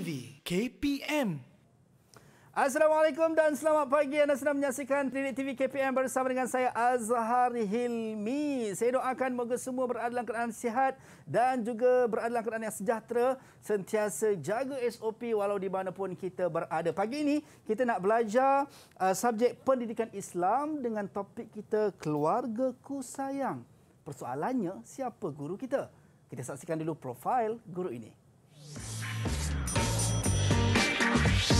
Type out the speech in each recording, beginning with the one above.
TV KPM. Assalamualaikum dan selamat pagi anda sedang menyaksikan Trinity TV KPM bersama dengan saya Azhar Hilmi. Saya doakan moga semua berada dalam keadaan sihat dan juga berada dalam keadaan yang sejahtera. Sentiasa jaga SOP walau di mana pun kita berada. Pagi ini kita nak belajar uh, subjek pendidikan Islam dengan topik kita keluarga ku sayang. Persoalannya siapa guru kita? Kita saksikan dulu profil guru ini. Bye.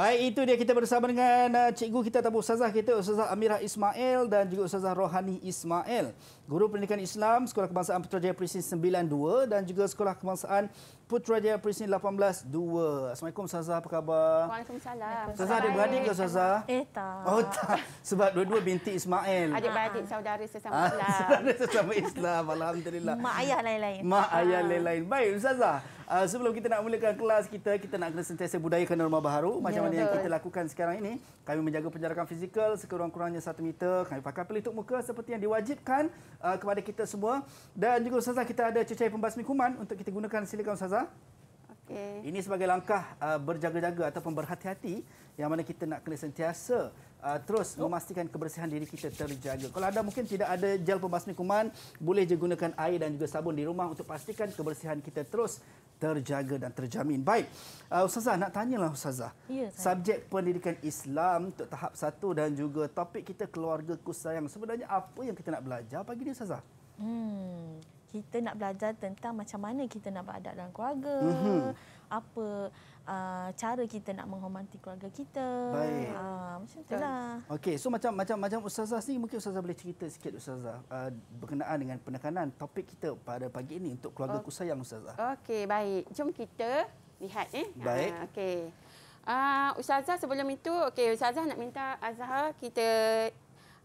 Baik itu dia kita bersama dengan uh, cikgu kita tabu ustazah kita ustazah Amirah Ismail dan juga ustazah Rohani Ismail Guru Pendidikan Islam Sekolah Kebangsaan Putrajaya Presiden 92 dan juga Sekolah Kebangsaan Putrajaya Presiden 182. Assalamualaikum Saza, apa khabar? Waalaikumsalam. Saza ada beradik ke Saza? Eh, tak. Oh, tak. Sebab dua-dua binti Ismail. Ada beradik saudara sesama ah, Islam. saudara sesama Islam, Alhamdulillah. Mak ayah lain-lain. Mak ah. ayah lain-lain. Baik, Saza. Uh, ah, sebelum kita nak mulakan kelas kita, kita nak kena sentiasa budayakan norma baru. Macam yeah, mana yang kita lakukan sekarang ini. Kami menjaga penjarakan fizikal sekurang-kurangnya satu meter. Kami pakai pelitup muka seperti yang diwajibkan uh, kepada kita semua dan juga ustazah kita ada cecair pembasmi kuman untuk kita gunakan silakan ustazah. Okay. Ini sebagai langkah uh, berjaga-jaga ataupun berhati-hati yang mana kita nak kena sentiasa uh, terus memastikan kebersihan diri kita terjaga. Kalau ada mungkin tidak ada gel pembasmi kuman, boleh je gunakan air dan juga sabun di rumah untuk pastikan kebersihan kita terus terjaga dan terjamin. Baik, uh, Ustazah nak tanyalah Ustazah. Ya, Subjek pendidikan Islam untuk tahap satu dan juga topik kita keluarga ku sayang. Sebenarnya apa yang kita nak belajar pagi ni Ustazah? Hmm, kita nak belajar tentang macam mana kita nak beradab dalam keluarga. Mm-hmm. Apa Uh, cara kita nak menghormati keluarga kita. Baik. Uh, macam itulah. Kan? Okey, so macam macam macam ustazah ni mungkin ustazah boleh cerita sikit ustazah uh, berkenaan dengan penekanan topik kita pada pagi ini untuk keluarga oh. ku sayang ustazah. Okey, baik. Jom kita lihat eh. Baik. Uh, ah, Okey. Uh, ah, ustazah sebelum itu, okay, ustazah nak minta Azhar kita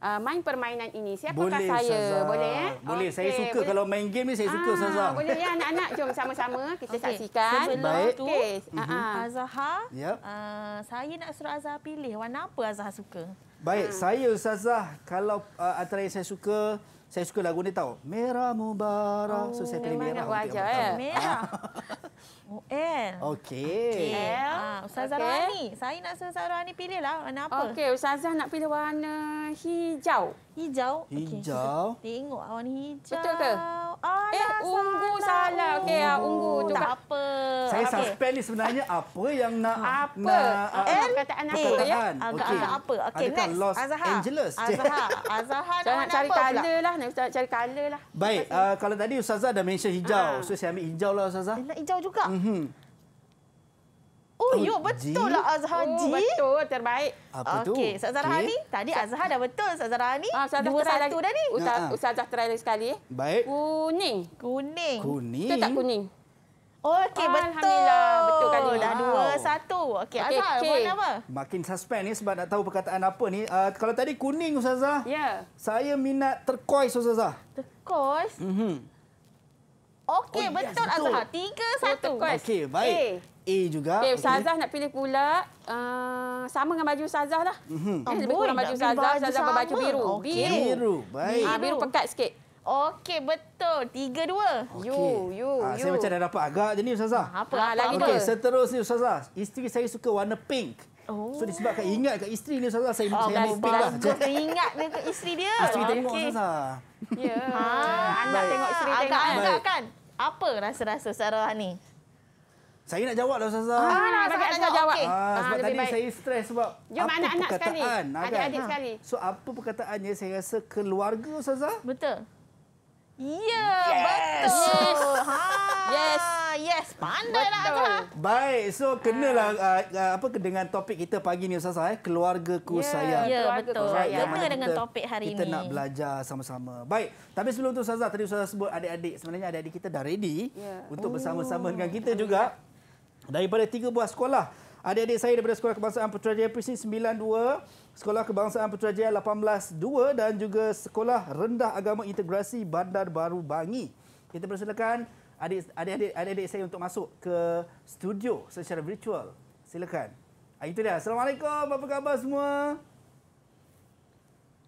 uh, main permainan ini. Siapakah boleh, saya? Saza. Boleh, eh? Boleh. Okay. Saya suka. Boleh. Kalau main game ni, saya suka, ah, Saza. Boleh, ya, anak-anak. Jom sama-sama. Kita okay. saksikan. Sebelum itu, uh -huh. Azhar, yep. uh, ah, saya nak suruh Azhar pilih. Warna apa Azhar suka? Baik, ha. saya, Saza. kalau uh, antara yang saya suka, saya suka lagu ni tahu. Merah Mubarak. Oh, so, saya pilih merah. Memang nak wajar, ya? Eh? Merah. Oh, L. Okey. Okay. L. Ah, Ustazah okay. Rohani. Saya nak Ustazah Rohani pilih lah warna apa. Okey, Ustazah nak pilih warna hijau. Hijau? Okay. Hijau. Tengok lah warna hijau. Betul ke? Eh, Alah, eh, ungu salah. salah. Okey, ungu. Uh, ah, oh. ungu tu. Tak apa. Saya okay. suspek ni sebenarnya apa yang nak... Apa? Nak, uh, ah, L. apa? Perkataan. Ya? Ah, Okey. Agak apa? Okey, next. Los Azhar. Angeles. Azhar. Azhar nak warna cari apa color lah. Nak cari color lah. Baik. Uh, kalau tadi Ustazah dah mention hijau. Ha. So, saya ambil hijau lah Ustazah. Eh, nak hijau juga. Hmm. Hmm. Oh, oh yuk, betul lah Azhar oh, Ji. Betul, terbaik. Apa okay. Okey, Ustaz Zahra okay. ni. Tadi Azhar dah betul Ustaz Zahra ni. Ah, Dua Zahra satu dah ni. Ustaz, ha. Ustaz Zahra lagi sekali. Baik. Kuning. Kuning. Kuning. Betul tak kuning? Okey, betul. Alhamdulillah, betul kali. Wow. dua, satu. Okey, okay. Azhar, okay. apa? Makin suspen ni sebab nak tahu perkataan apa ni. Uh, kalau tadi kuning, Ustaz Zahra. Ya. Yeah. Saya minat terkois, Ustaz Zahra. Terkois? Mm -hmm. Okey, oh, betul yes, Azhar. Tiga, oh, satu. Okey, baik. A, A juga. Okey, Ustazah okay. nak pilih pula. Uh, sama dengan baju Sazah lah. Mm -hmm. Lebih kurang baju Sazah Ustazah berbaju biru. Okay. Biru. Biru, baik. Uh, biru pekat sikit. Okey, betul. Tiga, dua. Okay. You, you, uh, you. Saya macam dah dapat agak je ni Ustazah. Apa, apa, ah, apa. Okey, seterusnya Sazah Isteri saya suka warna pink. Oh. So disebabkan ingat kat isteri dia seorang saya oh, saya mau pink lah. Kau lah. kena ingat dekat isteri dia. Isteri tengok okay. Ya. Yeah. Ha, tengok isteri dia Agak agak kan. Apa rasa-rasa Sarah ni? Saya nak jawab lah Sasa. Ah, nak nak jawab. Okay. Ah, sebab ah, tadi baik. saya stres sebab Jom apa anak -anak perkataan. Ah, kan? Adik-adik sekali. Kan? Adik -adik ha. sekali. So apa perkataannya saya rasa keluarga Sasa? Betul. Ya, yes. betul. Yes. Ha. Yes. Yes, pandai lah Azhar. Baik, so kena lah ya. uh, uh, apa dengan topik kita pagi ni Ustazah eh, keluargaku yeah. saya. Ya, yeah, ya, betul. Saya kena dengan kita, topik hari kita ini. Kita nak belajar sama-sama. Baik, tapi sebelum tu Ustazah tadi Ustazah sebut adik-adik, sebenarnya adik-adik kita dah ready yeah. untuk oh. bersama-sama dengan kita juga daripada tiga buah sekolah. Adik-adik saya daripada Sekolah Kebangsaan Putrajaya Prisin 92 Sekolah Kebangsaan Putrajaya 182 dan juga Sekolah Rendah Agama Integrasi Bandar Baru Bangi. Kita persilakan adik-adik saya untuk masuk ke studio secara virtual. Silakan. Ah, itu dia. Assalamualaikum. Apa khabar semua?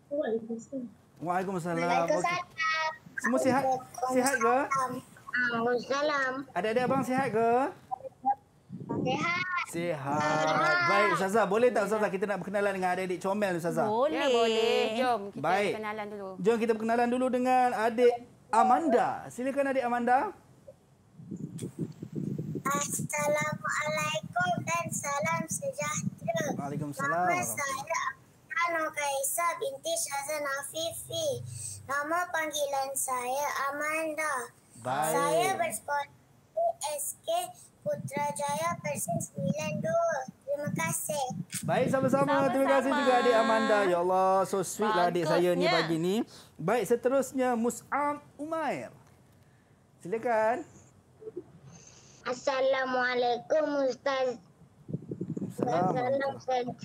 Waalaikumsalam. Waalaikumsalam. Okay. Semua sihat? Sihat ke? Waalaikumsalam. Adik-adik abang sihat ke? Sihat sihat. Baik, Ustazah. Boleh tak Ustazah kita nak berkenalan dengan adik-adik comel Ustazah? Boleh. Ya, boleh. Jom kita Baik. berkenalan dulu. Jom kita berkenalan dulu dengan adik Amanda. Silakan adik Amanda. Assalamualaikum dan salam sejahtera. Waalaikumsalam. Nama saya Ano Kaisa binti Syazan Afifi. Nama panggilan saya Amanda. Baik. Saya bersekolah di SK Putrajaya Persis 92. Terima kasih. Baik sama-sama. Terima kasih juga adik Amanda. Ya Allah, so sweet lah adik saya ni pagi ni. Baik, seterusnya Mus'am Umair. Silakan. Assalamualaikum Ustaz. Assalamualaikum.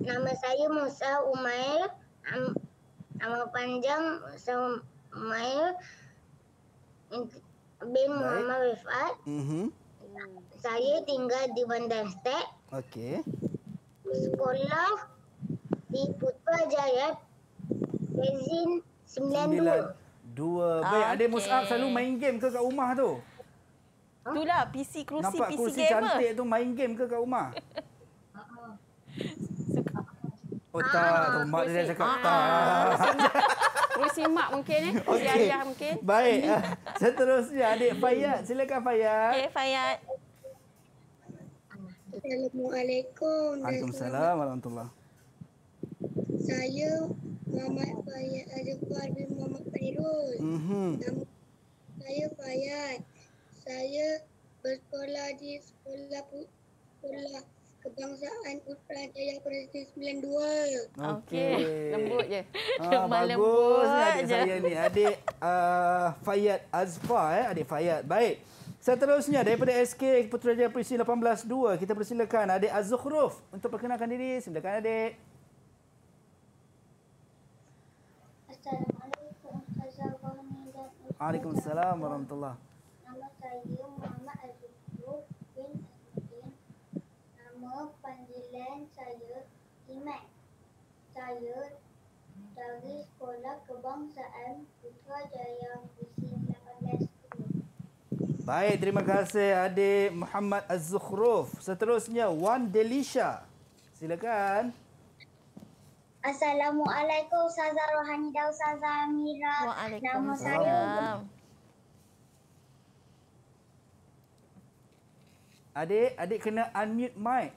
Nama saya Musa Umair. Nama panjang Musa Umair bin Muhammad Rifat. Mm-hmm. Saya tinggal di Bandar Stek. Okey. Sekolah di Putrajaya. Rezin 92. 92. Baik, okay. ada Mus'ab selalu main game ke kat rumah tu? Huh? Itulah, PC, kerusi, Nampak PC kerusi gamer. Nampak kerusi cantik tu main game ke kat rumah? Oh tak, ah, mak dia cakap ah. tak. Terusi mak mungkin eh. Okay. Ayah mungkin. Baik. Ah, Seterusnya adik Fayyad. Silakan Fayyad. Okey Fayyad. Assalamualaikum. Waalaikumsalam warahmatullahi Saya Muhammad Fayyad Azhar bin Muhammad Fairul. Mm-hmm. Nama saya Fayyad. Saya bersekolah di sekolah sekolah kebangsaan Putrajaya Presiden 92. Okey. Lembut je. Ah, bagus ni adik je. saya ni. Adik uh, ah, Fayyad Azfa. Eh. Adik Fayyad. Baik. Seterusnya daripada SK Putrajaya Presiden 182. Kita persilakan adik Azukhruf untuk perkenalkan diri. Silakan adik. Assalamualaikum. Assalamualaikum. Waalaikumsalam. Waalaikumsalam. Nama saya Umar. dan saya Iman. Saya dari Sekolah Kebangsaan Putrajaya Pusing 18. Baik, terima kasih adik Muhammad Az-Zukhruf. Seterusnya, Wan Delisha. Silakan. Assalamualaikum Ustazah Rohani dan Ustazah Amira. Waalaikumsalam. Nama saya... Adik, adik kena unmute mic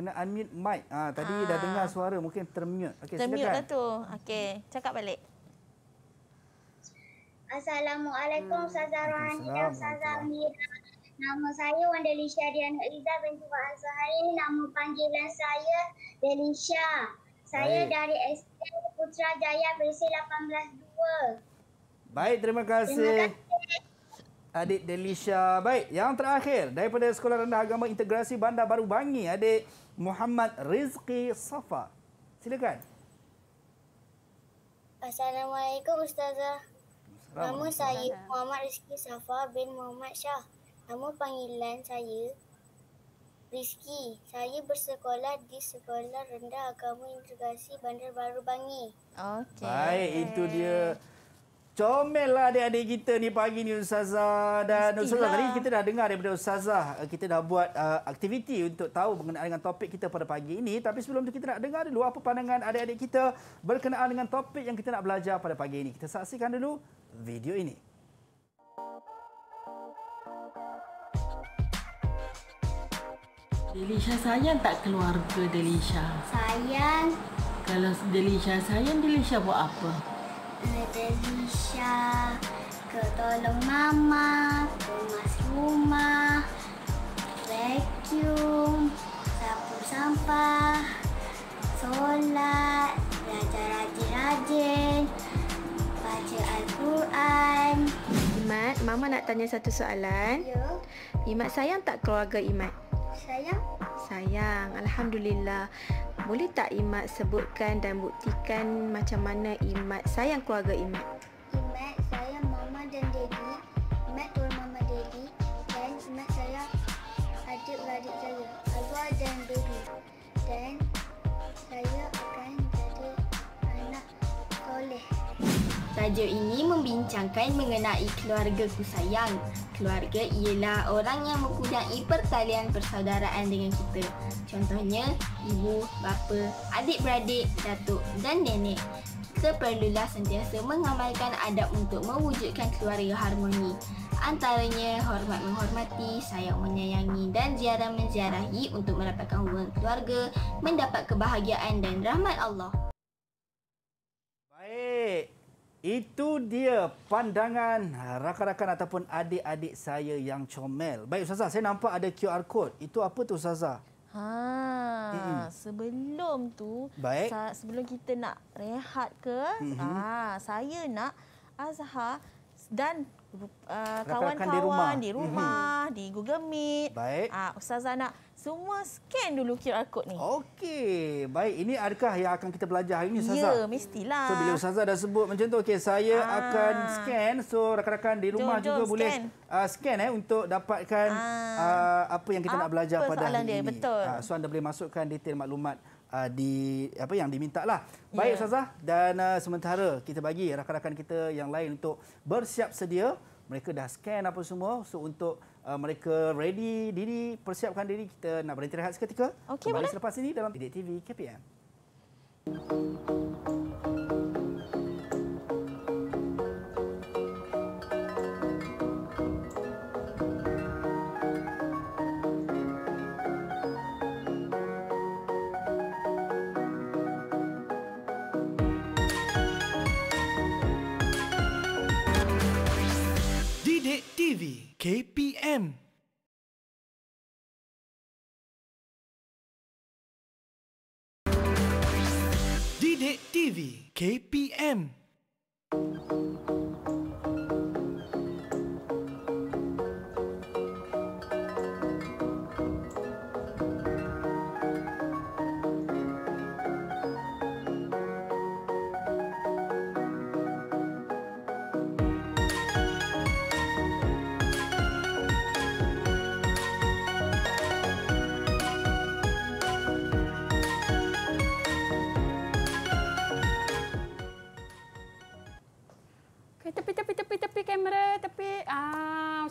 kena unmute mic. Ha, tadi ha. dah ah. dengar suara, mungkin termute. Okey, termute silakan. Termute lah tu. Okey, cakap balik. Assalamualaikum hmm. Ustazah Rohania, Ustazah Mira. Nama saya Wandelisha Dian Eliza binti Fahasa. Hari ini nama panggilan saya Delisha. Saya Baik. dari SK Putra Jaya Berisi 182. Baik, terima kasih. Terima kasih. Adik Delisha. Baik, yang terakhir daripada Sekolah Rendah Agama Integrasi Bandar Baru Bangi, adik. Muhammad Rizki Safa. Silakan. Assalamualaikum Ustazah. Nama saya Muhammad Rizki Safa bin Muhammad Shah. Nama panggilan saya Rizki. Saya bersekolah di Sekolah Rendah Agama Integrasi Bandar Baru Bangi. Okay. Baik, itu dia. Comel lah adik-adik kita ni pagi ni Ustazah dan Mestilah. Ustazah tadi kita dah dengar daripada Ustazah eh, kita dah buat uh, aktiviti untuk tahu mengenai dengan topik kita pada pagi ini tapi sebelum tu kita nak dengar dulu apa pandangan adik-adik kita berkenaan dengan topik yang kita nak belajar pada pagi ini. Kita saksikan dulu video ini. Delisha sayang tak keluarga Delisha? Sayang. Kalau Delisha sayang, Delisha buat apa? Mother Zisha, ke tolong mama, kemas rumah, vacuum, sapu sampah, solat, belajar rajin-rajin, baca Al-Quran. Imat, mama nak tanya satu soalan. Ya. Imat sayang tak keluarga Imat? Sayang. Sayang. Alhamdulillah. Boleh tak Imat sebutkan dan buktikan macam mana Imat sayang keluarga Imat? Imat sayang mama dan daddy. Imat tolong mama daddy. Dan Imat sayang adik adik saya. Abah dan baby. Dan saya saja ini membincangkan mengenai keluarga ku sayang. Keluarga ialah orang yang mempunyai pertalian persaudaraan dengan kita. Contohnya, ibu, bapa, adik-beradik, datuk dan nenek. Kita perlulah sentiasa mengamalkan adab untuk mewujudkan keluarga harmoni. Antaranya, hormat menghormati, sayang menyayangi dan ziarah menziarahi untuk merapatkan hubungan keluarga, mendapat kebahagiaan dan rahmat Allah. Baik. Itu dia pandangan rakan-rakan ataupun adik-adik saya yang comel. Baik Ustazah, saya nampak ada QR code. Itu apa tu Ustazah? Ha, mm -hmm. sebelum tu Baik. sebelum kita nak rehat ke? Mm -hmm. Ha, saya nak Azhar dan uh, kawan-kawan uh, di rumah, di, rumah mm -hmm. di Google Meet. Baik. Ha, Ustazah nak semua scan dulu QR code ni. Okey. Baik, ini adakah yang akan kita belajar hari ini, Ustazah? Ya, mestilah. So bila Ustazah dah sebut macam tu, okey, saya Aa. Ah. akan scan. So rakan-rakan di rumah jom, jom, juga scan. boleh ah, uh, scan eh untuk dapatkan uh, apa yang kita apa nak belajar pada hari ini. Betul. Uh, so anda boleh masukkan detail maklumat uh, di apa yang diminta lah. Baik, yeah. Ustazah. Dan uh, sementara kita bagi rakan-rakan kita yang lain untuk bersiap sedia. Mereka dah scan apa semua. So untuk uh, mereka ready diri, persiapkan diri. Kita nak berhenti rehat seketika. Okay, Kembali boleh. selepas ini dalam Bidik TV KPM. Thank you.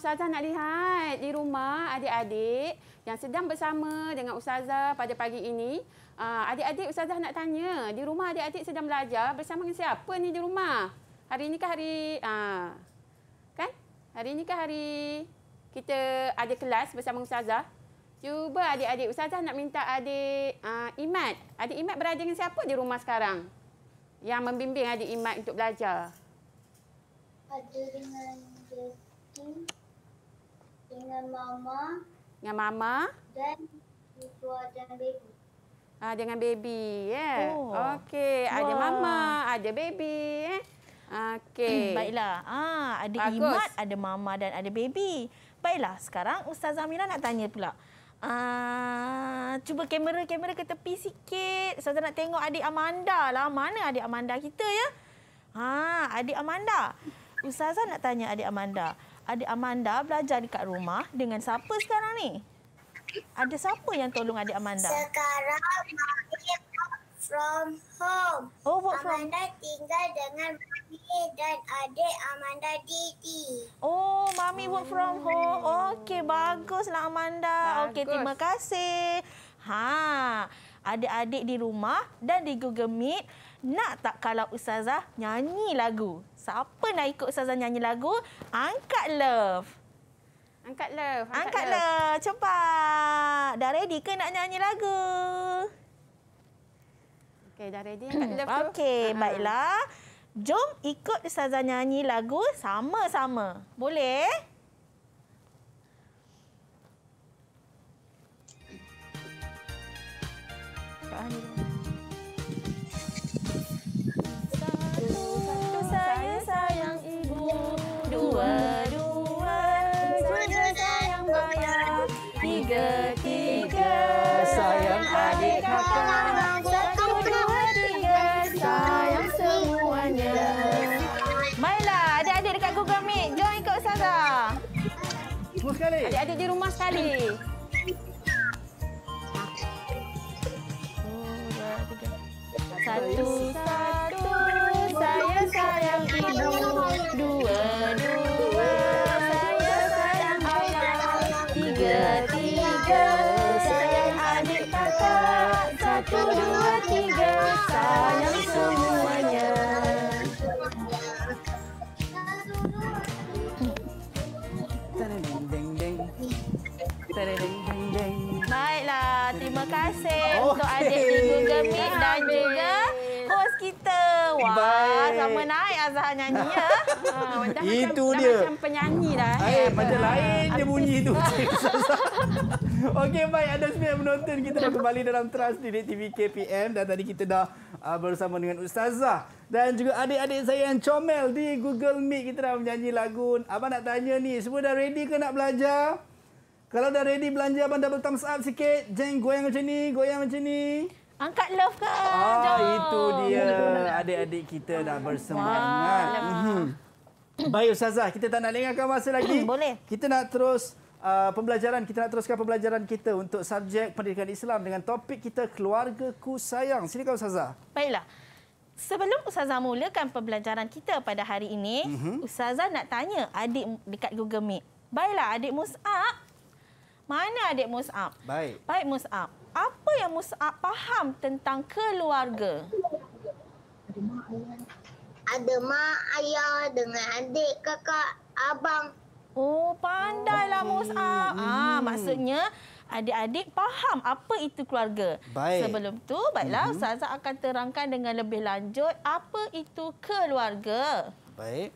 Ustazah nak lihat di rumah adik-adik yang sedang bersama dengan Ustazah pada pagi ini. Ah, adik-adik Ustazah nak tanya, di rumah adik-adik sedang belajar bersama dengan siapa ni di rumah? Hari ini ke hari... Ah, kan? Hari ini ke hari kita ada kelas bersama Ustazah? Cuba adik-adik Ustazah nak minta adik ah, Imad. Adik Imad berada dengan siapa di rumah sekarang? Yang membimbing adik Imad untuk belajar. Ada dengan dengan mama. Dengan mama. Dan ibu dan baby. Ah, dengan baby, yeah. Oh. Okey, ada mama, ada baby, yeah. Okey. Eh, baiklah. Ah, ada Bagus. imat, ada mama dan ada baby. Baiklah, sekarang Ustaz Amira nak tanya pula. Ah, cuba kamera-kamera ke tepi sikit. Saya nak tengok adik Amanda lah. Mana adik Amanda kita ya? Ha, adik Amanda. Ustazah nak tanya adik Amanda adik Amanda belajar dekat rumah dengan siapa sekarang ni? Ada siapa yang tolong adik Amanda? Sekarang mommy work from home. Oh, work from Amanda tinggal dengan mami dan adik Amanda Didi. Oh, mami work from home. Okey, baguslah Amanda. Bagus. Okey, terima kasih. Ha, adik-adik di rumah dan di Google Meet nak tak kalau ustazah nyanyi lagu? Siapa nak ikut Ustazah nyanyi lagu? Angkat love. Angkat love. Angkat, love. love. Cepat. Dah ready ke nak nyanyi lagu? Okey, dah ready. Angkat love Okey, baiklah. Jom ikut Ustazah nyanyi lagu sama-sama. Boleh? Terima kasih. dua dua sayang maya tiga tiga sayang adik satu dua tiga sayang semuanya Mailah adik-adik dekat Google Meet jom ikut ustazah Semua sekali Adik-adik di rumah sekali satu, satu sayang kita berdua. semua naik Azhar nyanyi ya. ha, Itu macam, dia. Dah macam penyanyi dah. Ay, ya. Eh. Macam ha. lain dia bunyi tu. Okey baik ada semua penonton kita dah kembali dalam Trust di TV KPM dan tadi kita dah uh, bersama dengan Ustazah dan juga adik-adik saya yang comel di Google Meet kita dah menyanyi lagu. Abang nak tanya ni, semua dah ready ke nak belajar? Kalau dah ready belanja abang double thumbs up sikit. Jeng goyang macam ni, goyang macam ni. Angkat love ke? Oh, itu dia. Adik-adik kita dah bersemangat. Mhm. Baik Ustazah, kita tak nak lengahkan masa lagi. Boleh. Kita nak terus uh, pembelajaran, kita nak teruskan pembelajaran kita untuk subjek pendidikan Islam dengan topik kita keluarga ku sayang. Silakan Ustazah. Baiklah. Sebelum Ustazah mulakan pembelajaran kita pada hari ini, uh mhm. -huh. Ustazah nak tanya adik dekat Google Meet. Baiklah adik Mus'ab. Mana adik Mus'ab? Baik. Baik Mus'ab apa yang Musaab ah, faham tentang keluarga? Ada mak, ayah dengan adik, kakak, abang. Oh, pandailah Musaab. Ah, ah, hmm. maksudnya adik-adik faham apa itu keluarga. Baik. Sebelum tu, baiklah mhm. Ustazah akan terangkan dengan lebih lanjut apa itu keluarga. Baik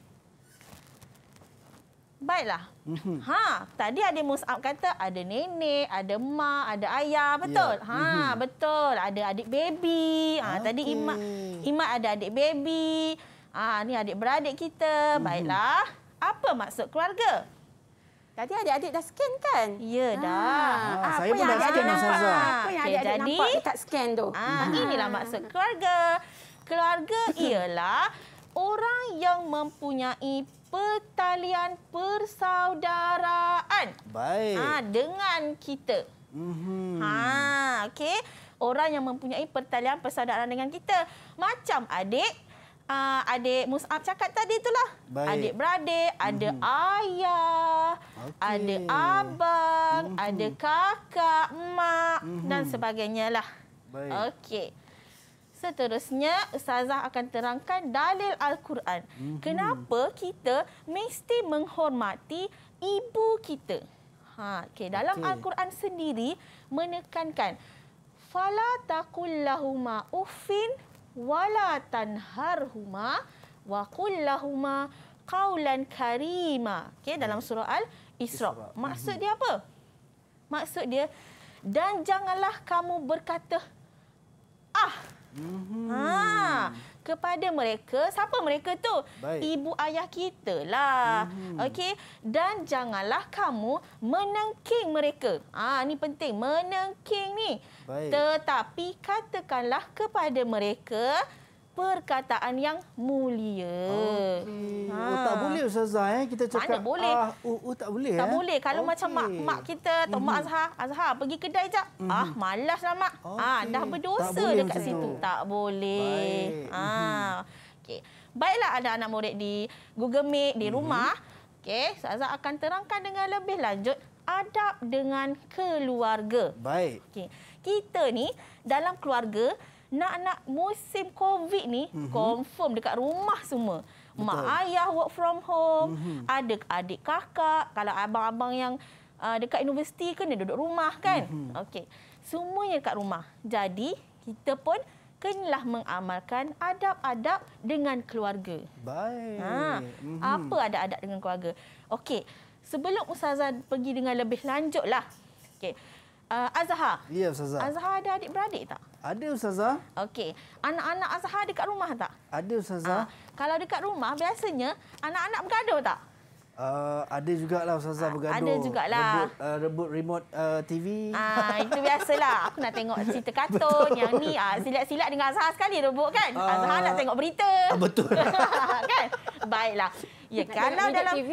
baiklah. Mhm. Ha, tadi ada Musab kata ada nenek, ada mak, ada ayah, ya. betul. Ya. Ha, mhm. betul. Ada adik baby. Ha, okay. tadi imak imak ada adik baby. Ha, ni adik-beradik kita. Mhm. Baiklah. Apa maksud keluarga? Tadi ada adik dah scan kan? Ya ah. dah. Ha, apa saya pun dah scan Ustazah. Apa yang okay, adik nampak tak scan tu? Ha, inilah maksud keluarga. Keluarga ialah orang yang mempunyai pertalian persaudaraan. Baik. Ha, dengan kita. Mm -hmm. Ha, okey. Orang yang mempunyai pertalian persaudaraan dengan kita. Macam adik, uh, adik Mus'ab cakap tadi itulah. Baik. Adik beradik, ada mm -hmm. ayah, okay. ada abang, mm -hmm. ada mhm. kakak, mak mm -hmm. dan sebagainya lah. Baik. Okey. Seterusnya, Ustazah akan terangkan dalil Al-Quran. Mm-hmm. Kenapa kita mesti menghormati ibu kita? Ha, okay. Dalam okay. Al-Quran sendiri menekankan, Fala takullahuma uffin wala tanharhuma wa kullahuma qawlan karima. Okay, dalam surah Al-Isra. Maksud mhm. dia apa? Maksud dia, dan janganlah kamu berkata, ah, Mm -hmm. Ha kepada mereka siapa mereka tu Baik. ibu ayah kita lah mm -hmm. okey dan janganlah kamu menengking mereka ah ha, ini penting menengking ni Baik. tetapi katakanlah kepada mereka perkataan yang mulia. Okay. Ha. Oh, tak boleh Ustazah eh kita cakap Mana boleh. ah uh, uh, tak boleh Tak eh? boleh. Kalau okay. macam mak mak kita atau mm. mak mhm. Azhar, Azhar pergi kedai je. Mm. Ah malaslah mak. Okay. Ah dah berdosa tak dekat situ. Itu. Tak boleh. Ha. Ah. Mhm. Okey. Baiklah ada anak murid di Google Meet di mhm. rumah. Okey, Azhar akan terangkan dengan lebih lanjut adab dengan keluarga. Baik. Okey. Kita ni dalam keluarga nak-nak musim COVID ni, mm-hmm. confirm dekat rumah semua. Betul. Mak ayah work from home, mm-hmm. ada adik kakak, kalau abang-abang yang uh, dekat universiti kan dia duduk rumah kan. Mm-hmm. Okey. Semuanya dekat rumah. Jadi, kita pun kenalah mengamalkan adab-adab dengan keluarga. Baik. Ha, mm-hmm. apa adab-adab dengan keluarga? Okey. Sebelum ustazah pergi dengan lebih lanjutlah. Okey uh, Azhar. Ya, Ustazah. Azhar ada adik-beradik tak? Ada, Ustazah. Okey. Anak-anak Azhar dekat rumah tak? Ada, Ustazah. Uh, kalau dekat rumah, biasanya anak-anak bergaduh tak? Uh, ada jugalah Ustazah ah, bergaduh. Ada jugalah. Rebut, uh, rebut remote uh, TV. Uh, ah, itu biasalah. Aku nak tengok cerita kartun. Betul. Yang ni uh, ah, silap-silap dengan Azhar sekali rebut kan. Uh, Azhar nak tengok berita. Uh, betul. kan? Baiklah. Ya, nak kalau dalam TV.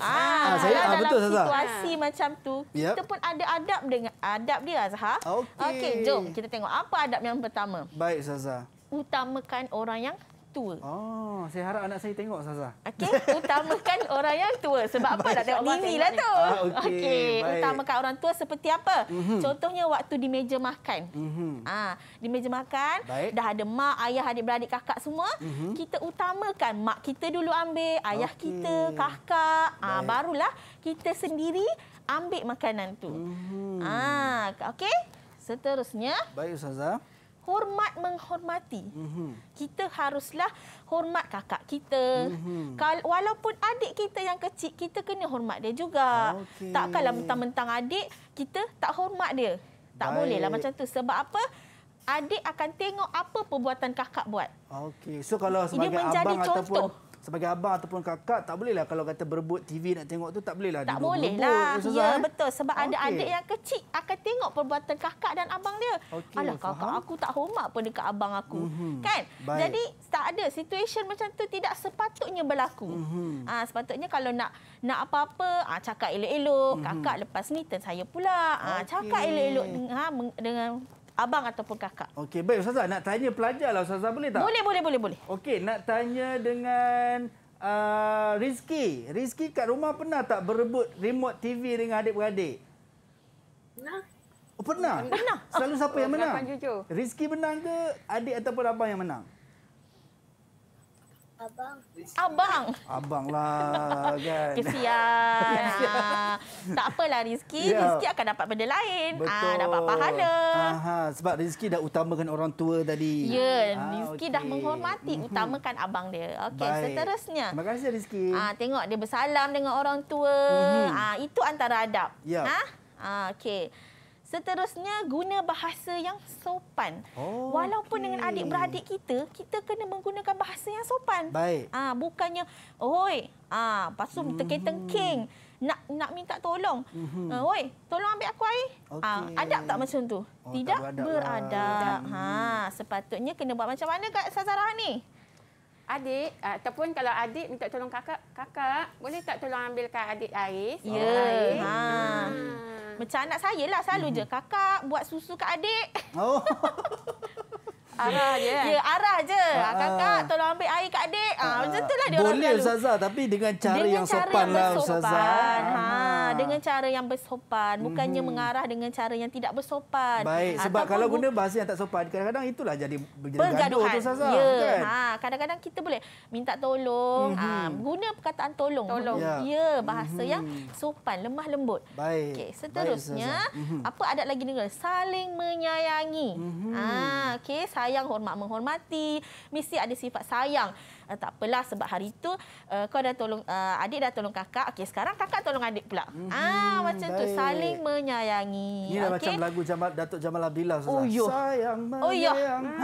Ah, uh, saya, kalau betul, dalam situasi uh. macam tu, yep. kita pun ada adab dengan adab dia Azhar. Okey. Okay, jom kita tengok apa adab yang pertama. Baik Ustazah. Utamakan orang yang tua. Oh, saya harap anak saya tengok Saza. Okey, utamakan orang yang tua. Sebab apa nak tengok Mimi lah tu. Ah, Okey, okay. utamakan orang tua seperti apa? Mm-hmm. Contohnya waktu di meja makan. Mm-hmm. Ah, di meja makan, baik. dah ada mak, ayah, adik-beradik, kakak semua. Mm-hmm. Kita utamakan mak kita dulu ambil, ayah okay. kita, kakak. Ah, barulah kita sendiri ambil makanan tu. Mm-hmm. Ah, Okey, seterusnya. Baik, saza hormat menghormati. Mm-hmm. Kita haruslah hormat kakak kita. Mm-hmm. walaupun adik kita yang kecil, kita kena hormat dia juga. Okay. Takkanlah mentang-mentang adik, kita tak hormat dia. Tak Baik. bolehlah macam tu. Sebab apa? Adik akan tengok apa perbuatan kakak buat. Okey. So kalau sebagai abang ataupun sebagai abang ataupun kakak tak bolehlah kalau kata berebut TV nak tengok tu tak bolehlah. Tak bolehlah. Ya eh. betul sebab okay. ada adik yang kecil akan tengok perbuatan kakak dan abang dia. Okay, Alah kakak aku tak hormat pun dekat abang aku. Mm -hmm. Kan? Baik. Jadi tak ada situasi macam tu tidak sepatutnya berlaku. Mm -hmm. ha, sepatutnya kalau nak nak apa-apa ha, cakap elok-elok, mm -hmm. kakak lepas ni turn saya pula. Ha, okay. cakap elok-elok dengan ha, dengan abang ataupun kakak. Okey, baik Ustazah nak tanya pelajarlah. lah Ustazah boleh tak? Boleh, boleh, boleh, boleh. Okey, nak tanya dengan uh, Rizki, Rizky kat rumah pernah tak berebut remote TV dengan adik-beradik? Pernah. Oh, pernah? Pernah. Selalu siapa oh, yang menang? Rizki menang ke adik ataupun abang yang menang? Abang. Abang. Abang lah kan. Kesian. Ya. tak apalah Rizki. Ya. Rizki akan dapat benda lain. Ah, Betul. dapat pahala. Aha, sebab Rizki dah utamakan orang tua tadi. Ya, ha, ah, Rizki okay. dah menghormati. Mhm. Utamakan abang dia. Okey, seterusnya. Terima kasih Rizki. Ah, tengok dia bersalam dengan orang tua. Mm -hmm. ha, itu antara adab. Ya. Ha? Okey. Seterusnya guna bahasa yang sopan. Oh, Walaupun okay. dengan adik-beradik kita, kita kena menggunakan bahasa yang sopan. Baik. Ah ha, bukannya oi, ah ha, pasu mm-hmm. tengking-tengking nak nak minta tolong. Mm-hmm. oi, tolong ambil aku air. Ah, okay. Ha, adab tak macam tu? Oh, Tidak tak beradab. Lah. Mhm. Ha, sepatutnya kena buat macam mana kat Sazarah ni? Adik ataupun kalau adik minta tolong kakak, kakak boleh tak tolong ambilkan adik air? Ya. Yeah. Ha. Hmm. Macam anak saya lah selalu hmm. je. Kakak buat susu kat adik. Oh. Arah je kan? Ya, arah je. Ah. ah kakak, ah. tolong ambil air kat adik. Ah. Ah. Macam itulah dia orang Boleh, Ustazah. Tapi dengan cara dengan yang sopan lah, Ustazah. Ha. Dengan cara yang bersopan. Bukannya hmm. mengarah dengan cara yang tidak bersopan. Baik, sebab kalau guna bahasa yang tak sopan, kadang-kadang itulah jadi bergaduh tu, Ustazah. Ya, kan? Ha, kadang-kadang kan? kita boleh minta tolong. Hmm. Ha. Guna perkataan tolong. tolong. Ya. ya, bahasa hmm. yang sopan, lemah lembut. Baik. Okay. Seterusnya, Baik, mhm. apa adat lagi dengan? Saling menyayangi. Hmm. Ha. Okey, sayang, hormat menghormati. Mesti ada sifat sayang. Uh, tak apalah sebab hari itu uh, eh, kau dah tolong uh, adik dah tolong kakak. Okey, sekarang kakak tolong adik pula. Hmm, ah mhm, macam baik. tu saling menyayangi. Ini okay. macam lagu Jamal Datuk Jamal Abdillah Ustaz. Oh, yo. Sayang oh, yo.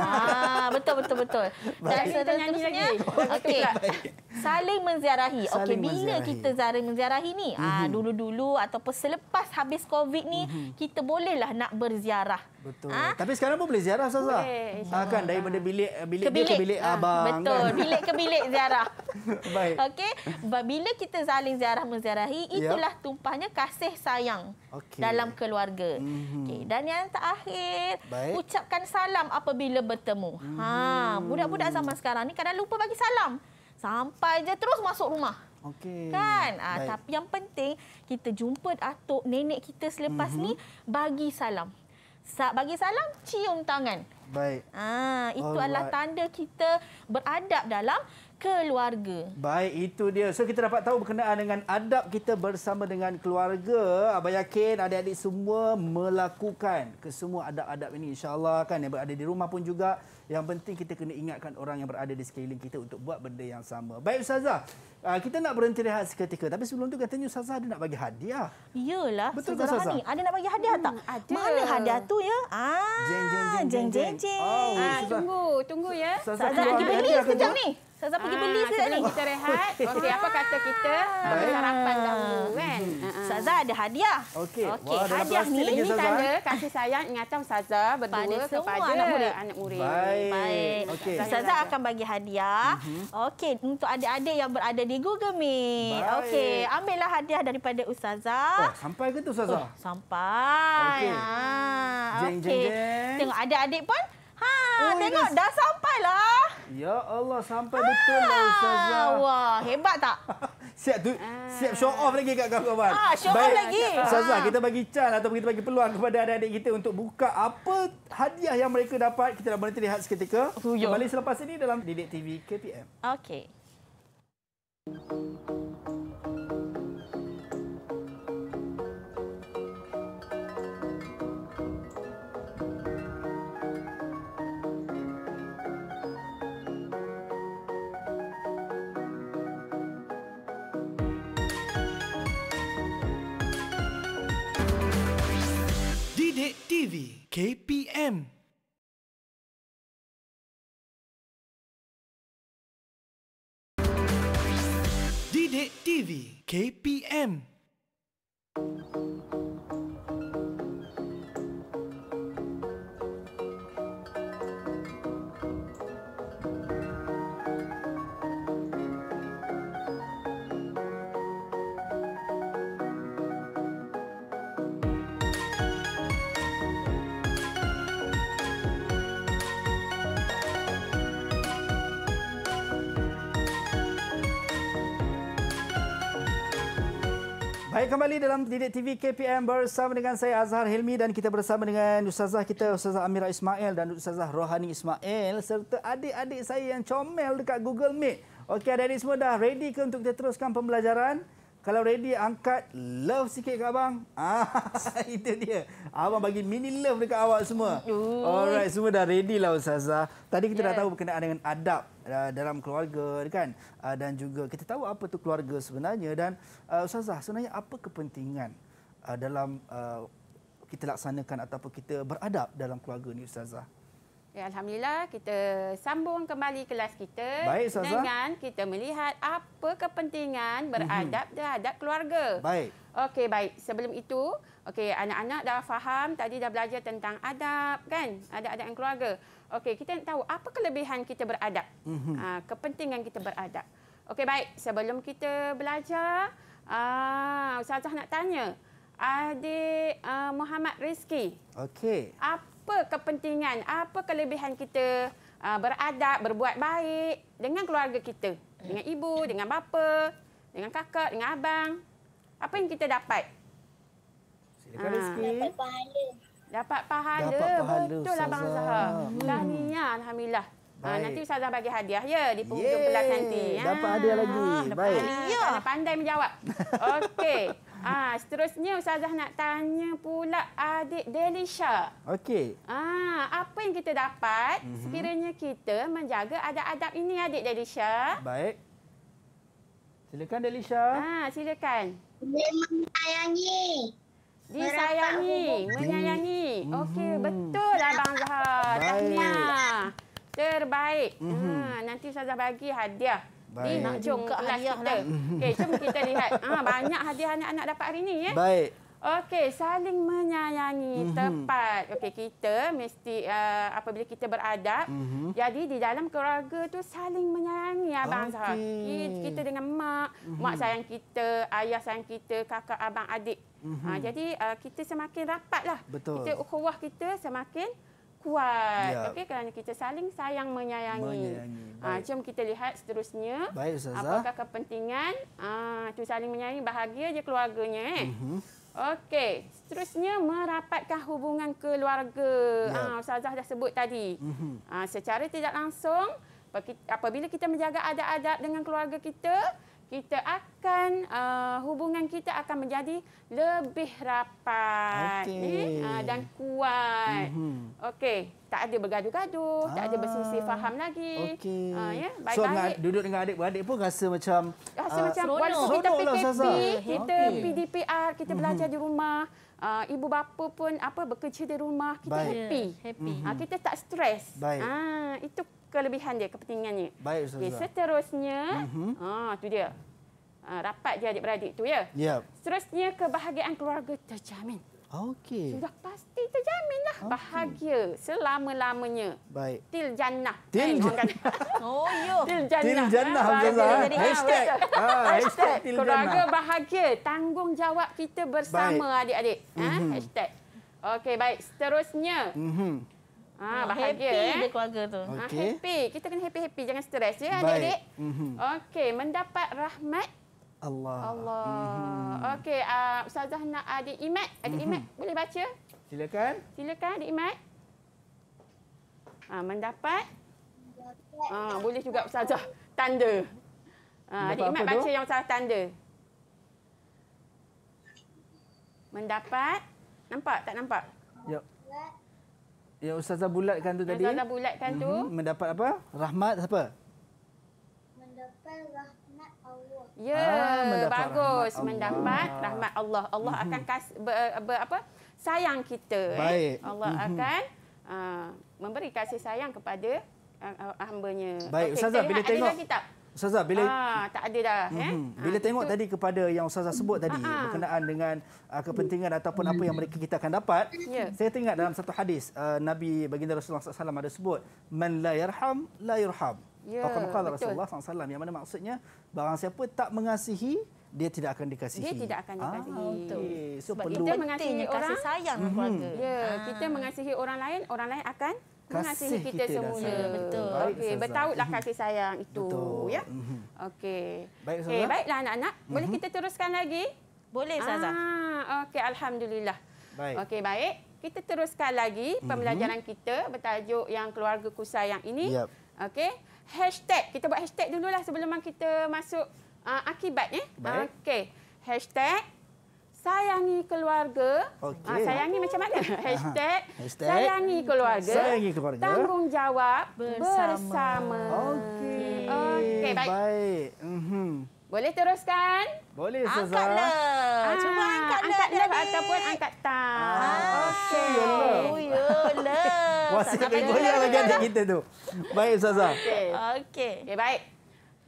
Ah betul betul betul. Baik. Dan seterusnya okey. Saling menziarahi. Okey, bila menziarahi. kita saling menziarahi ni? Mm-hmm. Ah mhm. dulu-dulu ataupun selepas habis Covid ni mm-hmm. kita bolehlah nak berziarah. Betul. Ha? Tapi sekarang pun boleh ziarah Ustaz. Boleh. Ha, kan dari benda bilik eh, bilik ke bilik, ke bilik ha. abang. Betul. Kan? Bilik ke bilik ziarah. Baik. Okey. Bila kita saling ziarah menziarahi itulah yep. tumpahnya kasih sayang okay. dalam keluarga. Mm-hmm. Okey. Dan yang terakhir, Baik. ucapkan salam apabila bertemu. Mm-hmm. Ha, mhm. budak-budak zaman sekarang ni kadang lupa bagi salam. Sampai je terus masuk rumah. Okay. Kan? Ha, tapi yang penting kita jumpa atuk nenek kita selepas mm-hmm. ni bagi salam bagi salam, cium tangan. Baik. Ah, itu Alright. adalah tanda kita beradab dalam keluarga. Baik, itu dia. So kita dapat tahu berkenaan dengan adab kita bersama dengan keluarga. Abang yakin adik-adik semua melakukan kesemua adab-adab ini. InsyaAllah kan yang berada di rumah pun juga. Yang penting kita kena ingatkan orang yang berada di sekeliling kita untuk buat benda yang sama. Baik Ustazah, ah, kita nak berhenti rehat seketika. Tapi sebelum tu katanya Ustazah ada nak bagi hadiah. Yalah, Betul Ustazah, Ustazah Hani. Ada nak bagi hadiah hmm, tak? Ada. Mana hadiah tu ya? Ah, jeng, jeng, jeng, jeng, jeng. jeng, jeng. Oh, ah, tunggu, tunggu ya. Ustazah, Ustazah keluar, nanti beli sekejap ni. Saya sampai pergi ah, beli saja ni. Kita rehat. Okey, apa kata kita sarapan dahulu kan? Hmm. Ah, ah. Saza ada hadiah. Okey. Okey, hadiah ni ini tanda kasih sayang ingatan Saza berdua Pada kepada anak murid. Anak murid. Baik. Baik. Okay. Saza akan bagi hadiah. Mhm. Okey, untuk adik-adik yang berada di Google Meet. Okey, ambillah hadiah daripada Ustazah. Oh, sampai ke tu Ustazah? Oh, sampai. Okey. Ha. Okay. Tengok adik-adik pun Ha, oh, tengok dah sampai lah. Ya Allah, sampai ha. betul lah Ustazah. Wah, hebat tak? siap tu, ah. siap show off lagi kat kawan-kawan. Ha, show Baik, off lagi. Ustazah, ha. kita bagi can atau kita bagi peluang kepada adik-adik kita untuk buka apa hadiah yang mereka dapat. Kita dah berhenti lihat seketika. Huyo. Oh, ya. Kembali selepas ini dalam Didik TV KPM. Okey. Okey. KPM. Didik TV KPM. kembali dalam Didik TV KPM bersama dengan saya Azhar Helmi dan kita bersama dengan Ustazah kita Ustazah Amira Ismail dan Ustazah Rohani Ismail serta adik-adik saya yang comel dekat Google Meet. Okey, adik-adik semua dah ready ke untuk kita teruskan pembelajaran? Kalau ready angkat love sikit kat abang. Ah itu dia. Abang bagi mini love dekat awak semua. Alright semua dah ready lah ustazah. Tadi kita yeah. dah tahu berkenaan dengan adab uh, dalam keluarga kan uh, dan juga kita tahu apa tu keluarga sebenarnya dan uh, ustazah sebenarnya apa kepentingan dalam kita laksanakan ataupun kita beradab dalam keluarga ni ustazah. Okay, ya, Alhamdulillah, kita sambung kembali kelas kita Baik, dengan kita melihat apa kepentingan mhm. beradab terhadap keluarga. Baik. Okey, baik. Sebelum itu, okey anak-anak dah faham tadi dah belajar tentang adab kan? Adab-adab yang keluarga. Okey, kita nak tahu apa kelebihan kita beradab? Mm -hmm. kepentingan kita beradab. Okey, baik. Sebelum kita belajar, ah, Ustazah nak tanya. Adik uh, Muhammad Rizki. Okey. Apa apa kepentingan, apa kelebihan kita uh, beradab, berbuat baik dengan keluarga kita. Dengan ibu, dengan bapa, dengan kakak, dengan abang. Apa yang kita dapat? Silakan ha. Rizky. Dapat pahala. Dapat pahala. Dapat pahala Betul lah, Abang Zahar. Hmm. Tahniah lah, Alhamdulillah. Ha, nanti Ustazah bagi hadiah ya di pujung kelas nanti. Ya. Dapat hadiah lagi. Baik. Ya. ya. Pandai menjawab. Okey. Ah, seterusnya Ustazah nak tanya pula adik Delisha. Okey. Ah, apa yang kita dapat mm -hmm. sekiranya kita menjaga adab-adab ini adik Delisha? Baik. Silakan Delisha. Ah, silakan. Menyayangi. Disayangi, menyayangi. Mm -hmm. Okey, betul abang Zahar. Tahniah. Terbaik. Mm -hmm. ah, nanti Ustazah bagi hadiah. Baik. Ni nak jumpa ke kelas kita. Lah. Okey, jom kita lihat. Ha, banyak hadiah anak-anak dapat hari ini. Ya? Eh? Baik. Okey, saling menyayangi. Mm -hmm. Tepat. Okey, kita mesti uh, apabila kita beradab. Mm -hmm. Jadi, di dalam keluarga tu saling menyayangi ya, Abang okay. Zahar. Kita dengan mak, mm -hmm. mak sayang kita, ayah sayang kita, kakak, abang, adik. Mm -hmm. ha, mhm. jadi, uh, kita semakin rapatlah. Betul. Kita ukhwah kita semakin kuat. Ya. Okey kerana kita saling sayang menyayangi. menyayangi. Ha, jom kita lihat seterusnya. Baik Apakah kepentingan ah ha, tu saling menyayangi bahagia je keluarganya eh. Uh-huh. Okey, seterusnya merapatkan hubungan keluarga. Ya. Ha, Ustazah dah sebut tadi. Uh-huh. Ha, secara tidak langsung apabila kita menjaga adat-adat dengan keluarga kita, kita akan uh, hubungan kita akan menjadi lebih rapat okay. eh? uh, dan kuat. Mm-hmm. Okey, tak ada bergaduh-gaduh, ah. tak ada ah. bersisih faham lagi. Okay. Uh, ah, ya, yeah? baik-baik. So, duduk dengan adik-beradik pun rasa macam rasa uh, macam ah, walaupun kita PKP, lah, kita okay. PDPR, kita belajar mm-hmm. di rumah, uh, ibu bapa pun apa bekerja di rumah kita Baik. happy. Yeah, happy. Mm-hmm. Uh, kita tak stres. Baik. uh, itu kelebihan dia, kepentingannya. Baik Ustaz. Okay, seterusnya, ha mm-hmm. uh, tu dia. Uh, rapat je adik-beradik tu ya. Yep. Seterusnya kebahagiaan keluarga terjamin. Okey. Sudah pasti terjamin lah okay. bahagia selama-lamanya. Baik. Til jannah. Til jannah. Oh, yo. Ya. Til jannah. Til ya. jannah. Ha, jannah. Jadi, hashtag. Ha, hashtag. hashtag til jannah. Keluarga bahagia. Tanggungjawab kita bersama adik-adik. Ha, mm-hmm. Hashtag. Okey, baik. Seterusnya. Mm-hmm. Ha, bahagia. Happy eh. keluarga tu. Okay. Ha, ah, happy. Kita kena happy-happy. Jangan stres ya, adik-adik. Mm-hmm. Okey. Mendapat rahmat Allah. Allah. Mm-hmm. Okey, uh, ah, Ustazah nak ada uh, imat. Ada mhm. imat. Mm-hmm. Boleh baca? Silakan. Silakan ada imat. Uh, mendapat. Uh, boleh juga Ustazah. Tanda. Uh, ada imat baca tu? yang salah tanda. Mendapat. Nampak tak nampak? Ya. Ya Ustazah bulatkan tu Ustazah tadi. Ustazah bulatkan mm-hmm. tu. Mhm. Mendapat apa? Rahmat apa? Mendapat rahmat. Ya, ah, bagus rahmat mendapat Allah. rahmat Allah. Allah mm -hmm. akan kas, be, be, apa sayang kita. Eh. Baik. Eh. Allah mm -hmm. akan uh, memberi kasih sayang kepada uh, hamba-Nya. Baik, okay, Ustazah, bila tengok Ustazah, bila ah, tak ada dah, mm -hmm. eh? Mhm. Bila ah, tengok itu... tadi kepada yang Ustazah sebut tadi Aha. berkenaan dengan uh, kepentingan mm. ataupun apa yang mereka kita akan dapat, yeah. saya teringat dalam satu hadis uh, Nabi baginda Rasulullah SAW ada sebut, "Man la yarham la yurham." Ya, Pakar mukal Rasulullah SAW. Yang mana maksudnya, barang siapa tak mengasihi, dia tidak akan dikasihi. Dia tidak akan ah, dikasihi. Ah, okay. so, Sebab kita mengasihi orang, kasih sayang mm -hmm. keluarga. Ya, ah. kita mengasihi orang lain, orang lain akan mengasihi kita, kita semula. Betul. Okey, bertautlah kasih mhm. sayang itu. Betul. Ya. Mhm. Okey. Baik, okay, eh, baiklah anak-anak. Mm -hmm. Boleh kita teruskan lagi? Boleh, Zaza. Ah, Okey, Alhamdulillah. Baik. Okey, baik. Kita teruskan lagi mhm. pembelajaran mm -hmm. kita bertajuk yang keluarga kusayang ini. Yep. Okey hashtag. Kita buat hashtag dululah sebelum kita masuk uh, akibat. Eh? Okey. Hashtag sayangi keluarga. Okay. Uh, ah, sayangi okay. macam mana? Hashtag, hashtag sayangi keluarga. Sayangi keluarga. Tanggungjawab bersama. bersama. Okey. Okey, baik. baik. Mm -hmm. Boleh teruskan? Boleh, Sazah. Angkatlah. Ah, Cuba angkatlah, angkat Angkatlah lah ataupun angkat tang. Ah, okay. Oh, yolah. Puasa tak payah. Puasa tak payah kita tu. Baik, Saza. Okey. Okey. Okey, baik.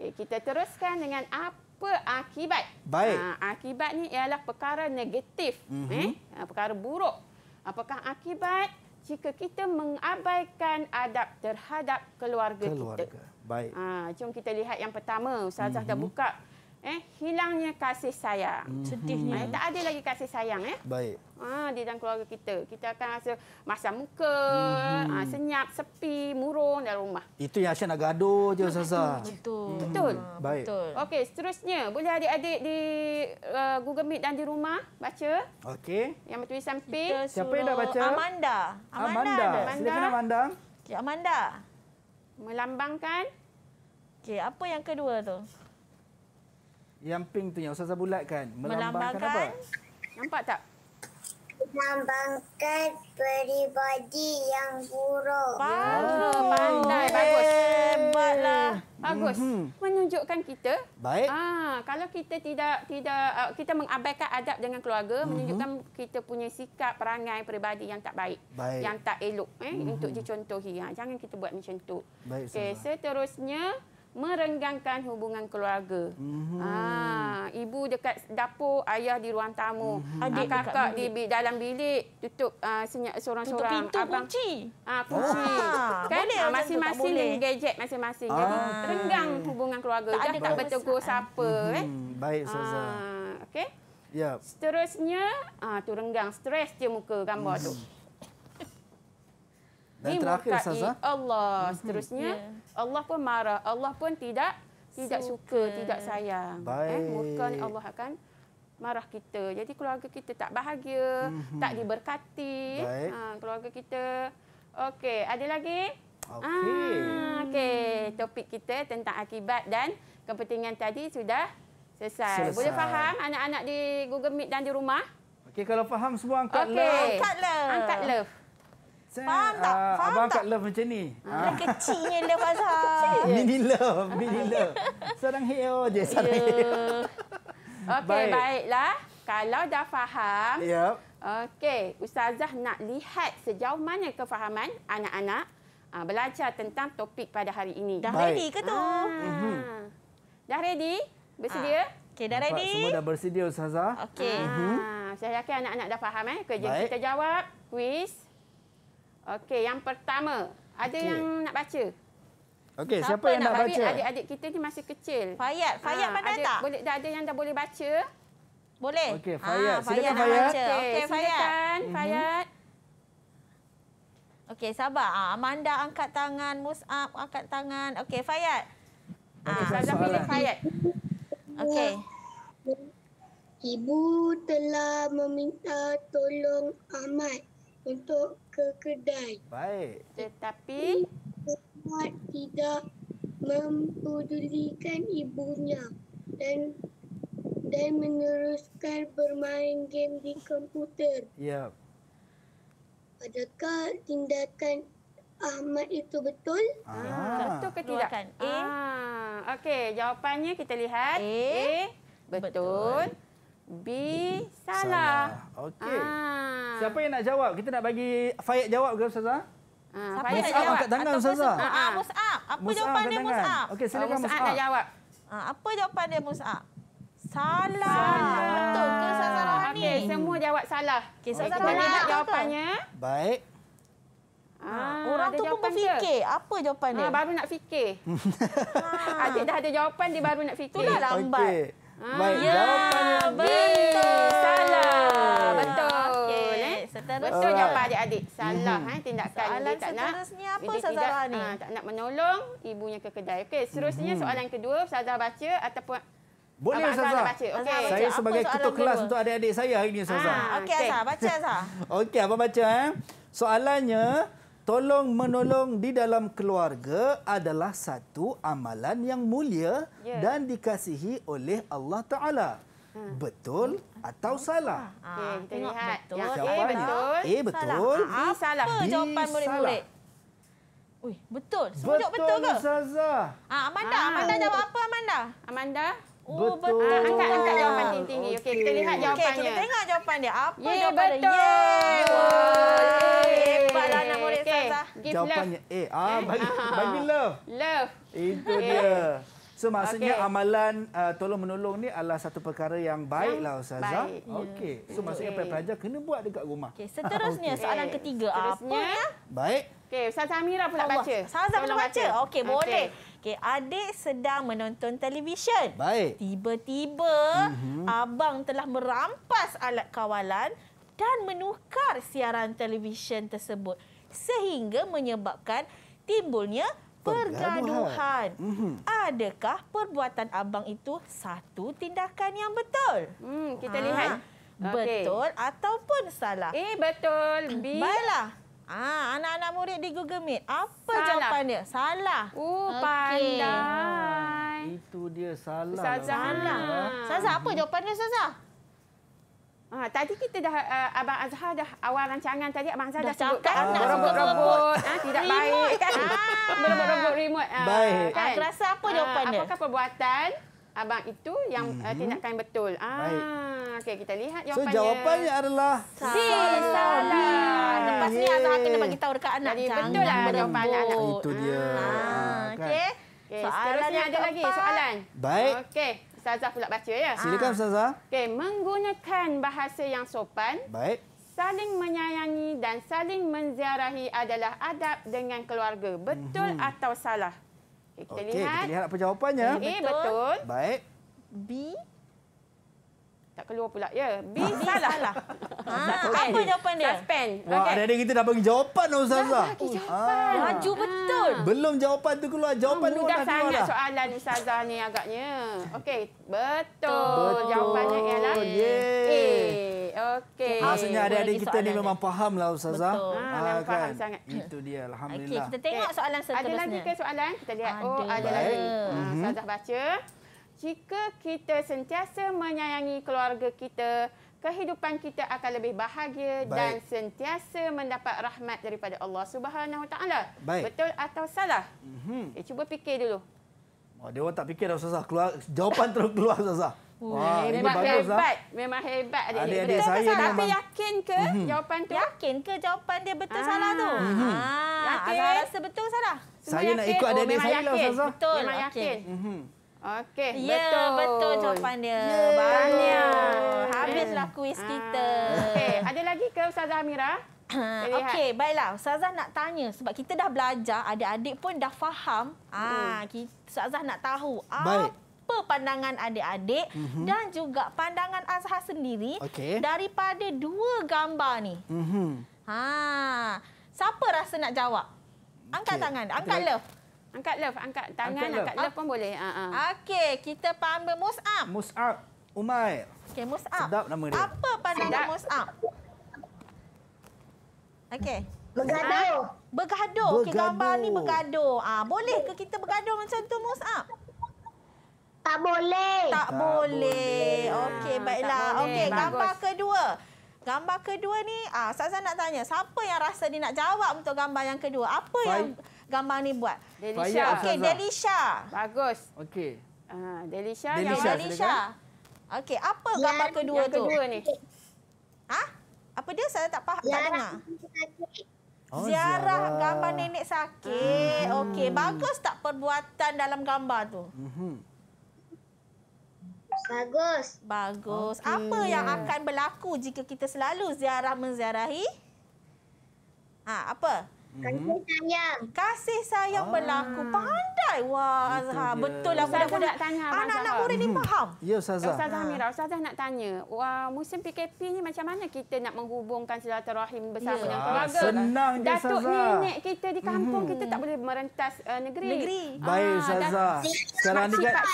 Okay, kita teruskan dengan apa akibat. Baik. Ha, akibat ni ialah perkara negatif. Mm-hmm. Eh? Ah, perkara buruk. Apakah akibat jika kita mengabaikan adab terhadap keluarga, keluarga. kita. Keluarga. Baik. Ha, jom kita lihat yang pertama. Ustazah mm-hmm. dah mhm. buka eh hilangnya kasih sayang. Hmm. Sedihnya. Hmm. Tak ada lagi kasih sayang eh. Baik. Ah di dalam keluarga kita. Kita akan rasa masam muka, hmm. ah, senyap, sepi, murung dalam rumah. Itu yang asyik nak gaduh je Sasa. Betul. Hmm. Betul. Baik. Okey, seterusnya boleh adik-adik di uh, Google Meet dan di rumah baca. Okey. Yang bertulis samping. Siapa yang dah baca? Amanda. Amanda. Amanda. Amanda. Amanda. Okay, Amanda. Melambangkan Okey, apa yang kedua tu? yang pink tu yang Ustazah bulatkan melambangkan, melambangkan apa? Nampak tak? Melambangkan peribadi yang buruk. Ah, pandai, oh. Eh. pandai. bagus. Hebatlah. Bagus. Mm -hmm. Menunjukkan kita. Baik. Ah, kalau kita tidak tidak uh, kita mengabaikan adab dengan keluarga, mm -hmm. menunjukkan kita punya sikap perangai peribadi yang tak baik, baik. yang tak elok eh mm -hmm. untuk dicontohi. Ha, jangan kita buat macam tu. Baik, okay, seterusnya merenggangkan hubungan keluarga. Mm-hmm. Ah, ibu dekat dapur, ayah di ruang tamu. Mm-hmm. Kakak di bilik. dalam bilik tutup uh, senyap seorang-seorang. Tutup pintu Abang. kunci. Ah, oh. kunci. Ah. Kan boleh ah, masing-masing boleh. gadget masing-masing. Jadi ah. renggang hubungan keluarga. Tak ada tak bertegur siapa mm-hmm. eh. Baik Ustazah. Ah, okay. Ya. Yep. Seterusnya, ah tu renggang stres je muka gambar mm tu. Mhm. Dan ini terakhir muka'id Sazah. Allah mhm, seterusnya. Yeah. Allah pun marah. Allah pun tidak tidak suka, tidak sayang. Eh, Baik. Eh, muka ni Allah akan marah kita. Jadi keluarga kita tak bahagia, mm -hmm. tak diberkati. Baik. Ha, keluarga kita. Okey, ada lagi? Okey. Ah, okay. topik kita tentang akibat dan kepentingan tadi sudah selesai. selesai. Boleh faham anak-anak di Google Meet dan di rumah? Okey, kalau faham semua angkat okay. love. Angkat love. Angkat love. Saya, faham tak? Uh, abang tak? love macam ni. Hmm. kecilnya love Azhar. mini love, mini love. Sarang heo je, ya. sarang yeah. Okey, Baik. baiklah. Kalau dah faham. Yep. Okey, Ustazah nak lihat sejauh mana kefahaman anak-anak uh, belajar tentang topik pada hari ini. Dah Baik. ready ke tu? Ah. Mm -hmm. Dah ready? Bersedia? Ah. Okey, dah ready? semua dah bersedia, Ustazah. Okey. Mhm. Ah. Mm -hmm. Saya yakin anak-anak dah faham. Eh? Kerja Baik. kita jawab. Kuis. Kuis. Okey, yang pertama. Ada okay. yang nak baca? Okey, siapa, siapa yang nak, nak baca? Adik-adik kita ni masih kecil. Fayat, Fayat pandai ha, ada, tak? Boleh, dah ada yang dah boleh baca? Boleh? Okey, ah, Fayat. Ha, silakan mhm. Fayat. Okey, okay, Fayat. Fayat. Mm -hmm. Okey, sabar. Ah, Amanda angkat tangan, Musab angkat tangan. Okey, Fayat. Ah, okay, pilih Fayat. Okey. Ibu telah meminta tolong Ahmad untuk ke kedai. Baik. Tetapi Muhammad tidak mempedulikan ibunya dan dan meneruskan bermain game di komputer. Ya. Adakah tindakan Ahmad itu betul? Ah. Betul ke tidak? Ah. Okey, jawapannya kita lihat. A, eh, A. Eh, betul. betul. B salah. salah. Okey. Ah. Siapa yang nak jawab? Kita nak bagi Faiz jawab ke ustazah? Ah, Siapa yang nak jawab? Angkat tangan ustazah. Mus'ab. Ah, ah, apa mus jawapan dia Mus'ab? Okey, silakan ah, Mus'ab. Mus nak jawab. Ah, apa jawapan dia Mus'ab? Salah. salah. Betul ke Ustazah Rahani? Okay, semua jawab salah. Okey, so okay. kita lihat jawapannya. Baik. Ah, ah orang tu pun berfikir. Dia. Apa jawapan dia? Ah, baru nak fikir. ah. Adik dah ada jawapan, dia baru nak fikir. Itulah lambat. Okay. Ah. Baik, ya, betul. Salah. Betul. Okay. Eh? Betul right. jawapan adik-adik. Salah hmm. eh, tindakan. Soalan tak nak, seterusnya apa Ustazah ni? Uh, tak nak menolong ibunya ke kedai. Okey, seterusnya hmm. soalan kedua. Ustazah baca ataupun... Boleh Ustazah. baca. Okay. Ustazah baca. sebagai apa ketua kelas untuk adik-adik saya hari ini Ustazah. Ah, ah, okey okay. baca Ustazah. Okey, apa baca. Eh? Soalannya tolong menolong di dalam keluarga adalah satu amalan yang mulia yeah. dan dikasihi oleh Allah Taala. Hmm. Betul atau salah? Ah, okey, kita lihat. Betul. Ya, A betul. A betul. B salah. B jawapan murid-murid. betul. Semua jawab betul ke? Ustazah. Ah, Amanda, ah. Amanda jawab apa Amanda? Amanda? Oh, betul. betul. Ah, angkat angkat jawapan tinggi Okey, okay, kita lihat jawapannya. Okey, kita tengok jawapan dia. Apa yeah, betul. Yeah. Wow. Yeah. Eh. Give Jawapannya love. A. Eh? Ah, ah, bagi, bagi love. Love. Itu yeah. dia. So maksudnya okay. amalan uh, tolong menolong ni adalah satu perkara yang baiklah Ustazah. Baik. Ya. Okey. So maksudnya okay. pelajar kena buat dekat rumah. Okay. seterusnya okay. soalan ketiga seterusnya. apa? Ya? Baik. Okey, Ustazah Amira pula Allah. baca. Ustazah pula baca. Okey, okay. boleh. Okey, adik sedang menonton televisyen. Baik. Tiba-tiba mm-hmm. abang telah merampas alat kawalan dan menukar siaran televisyen tersebut sehingga menyebabkan timbulnya pergaduhan. Mhm. Adakah perbuatan abang itu satu tindakan yang betul? Hmm, kita ha. lihat. Betul okay. ataupun salah? Eh, betul. B. Baiklah. Ah, anak-anak murid di Google Meet, apa salah. jawapan dia? Salah. Oh, uh, okay. pandai. Ah, itu dia salah. Lah. Salah. Salah. Saza, apa jawapannya dia, Ah, tadi kita dah, uh, Abang Azhar dah awal rancangan tadi, Abang Azhar dah, dah sebutkan. Dah cakap, kan? rebut-rebut. Ha, eh, ah, tidak baik. Kan? Ah. Rebut-rebut remote. Ah, baik. Kan? Aku rasa apa jawapan ah, dia? Apakah perbuatan Abang itu yang mm -hmm. tindakan betul? Ah, baik. Okay, kita lihat jawapannya. So, jawapannya adalah... Salah. Salah. Salah. Lepas ini Azhar kena beritahu dekat anak. Jadi, betul lah jawapan anak. Itu dia. Ah, ah, ah kan? okay. Okay. Soalan Seterusnya ada lagi soalan. Baik. Okey. Ustazah pula baca ya. Silakan ah. Ustazah. Okey, menggunakan bahasa yang sopan. Baik. Saling menyayangi dan saling menziarahi adalah adab dengan keluarga. Betul mm-hmm. atau salah? Okay, kita okay, lihat. kita lihat apa jawapannya. A, eh, betul. betul. Baik. B, tak keluar pula. Ya, B ah, salah. Ha, okay. Ah, apa jawapan dia? Suspend. Okay. Wah, ada kita dah bagi jawapan Ustazah. Dah bagi oh, jawapan. Laju ah. betul. Ah. Belum jawapan tu keluar. Jawapan oh, mudah sangat keluar soalan Ustazah ni agaknya. Okey, betul. betul. Jawapannya ialah A. Yeah. Okey. Maksudnya adik-adik kita ni memang fahamlah Ustazah. Betul. Ha, ha, kan? sangat. Itu dia alhamdulillah. Okey, kita tengok soalan seterusnya. Ada lagi ke soalan? Kita lihat. Ada. Oh, ada Baik. lagi. Ha, Ustazah mhm. baca jika kita sentiasa menyayangi keluarga kita, kehidupan kita akan lebih bahagia Baik. dan sentiasa mendapat rahmat daripada Allah Subhanahu Taala. Betul atau salah? Mm-hmm. Eh, cuba fikir dulu. Oh, dia orang tak fikir dah Ustazah. Keluar, jawapan terus keluar Ustazah. Wah, memang bagus, hebat. Lah. Memang hebat adik-adik. Adik saya Ustazah, memang... Tapi yakin ke mm-hmm. jawapan tu? Yakin ke jawapan dia betul ah. salah tu? Mm-hmm. Ah, rasa betul salah? Semua saya nak ikut oh, adik-adik oh, saya lah Ustazah. Betul, memang yakin. yakin. Mm-hmm. Okey, ya, betul. betul jawapan dia. Ya, Banyak. Habislah kuis ah. kita. Okey, ada lagi ke Ustazah Amira? Okey, baiklah. Ustazah nak tanya sebab kita dah belajar, adik-adik pun dah faham. Ah, hmm. kita Ustazah nak tahu Baik. apa pandangan adik-adik uh mhm. -huh. dan juga pandangan Azha sendiri okay. daripada dua gambar ni. Mhm. Uh Ha. Siapa rasa nak jawab? Angkat okay. tangan. Angkat love. Angkat love, angkat tangan, angkat, angkat love. pun ah. boleh. Ha ah. Okey, kita pamba Mus'ab. Mus'ab Umar. Okey, Mus'ab. Sedap nama dia. Apa pandangan Mus'ab? Okey. Bergaduh. Ha? Bergaduh. Okey, gambar ni bergaduh. Ah, ha, boleh ke kita bergaduh macam tu Mus'ab? Tak boleh. Tak, tak boleh. Okey, baiklah. Okey, gambar kedua. Gambar kedua ni, ah, saya nak tanya, siapa yang rasa dia nak jawab untuk gambar yang kedua? Apa Fai. yang gambar ni buat. Delisha. Okey, Delisha. Bagus. Okey. Ha, Delisha, Delisha yang Delisha. Okey, apa yang, gambar kedua yang tu? Yang kedua ni. Ha? Apa dia? Saya tak faham. Ziarah nenek sakit. Oh, ziarah gambar nenek sakit. Hmm. Okey, bagus tak perbuatan dalam gambar tu? Mhm. Bagus. Bagus. Okay. Apa yang akan berlaku jika kita selalu ziarah menziarahi? Ha, Apa? kasih mhm. sayang Kasih sayang ah. berlaku. Pandai wah Azhar. Betul lah budak-budak. Anak-anak murid ni hmm. faham. Ya Ustazah. Ustazah ah. Amira, Ustazah nak tanya. Wah, musim PKP ini macam mana kita nak menghubungkan silaturahim bersama ya. dengan keluarga? Ah, senang je Ustazah. Datuk Sazah. nenek kita di kampung mm-hmm. kita tak boleh merentas uh, negeri. negeri. Ah, Baik Ustazah. Sekarang ni kan,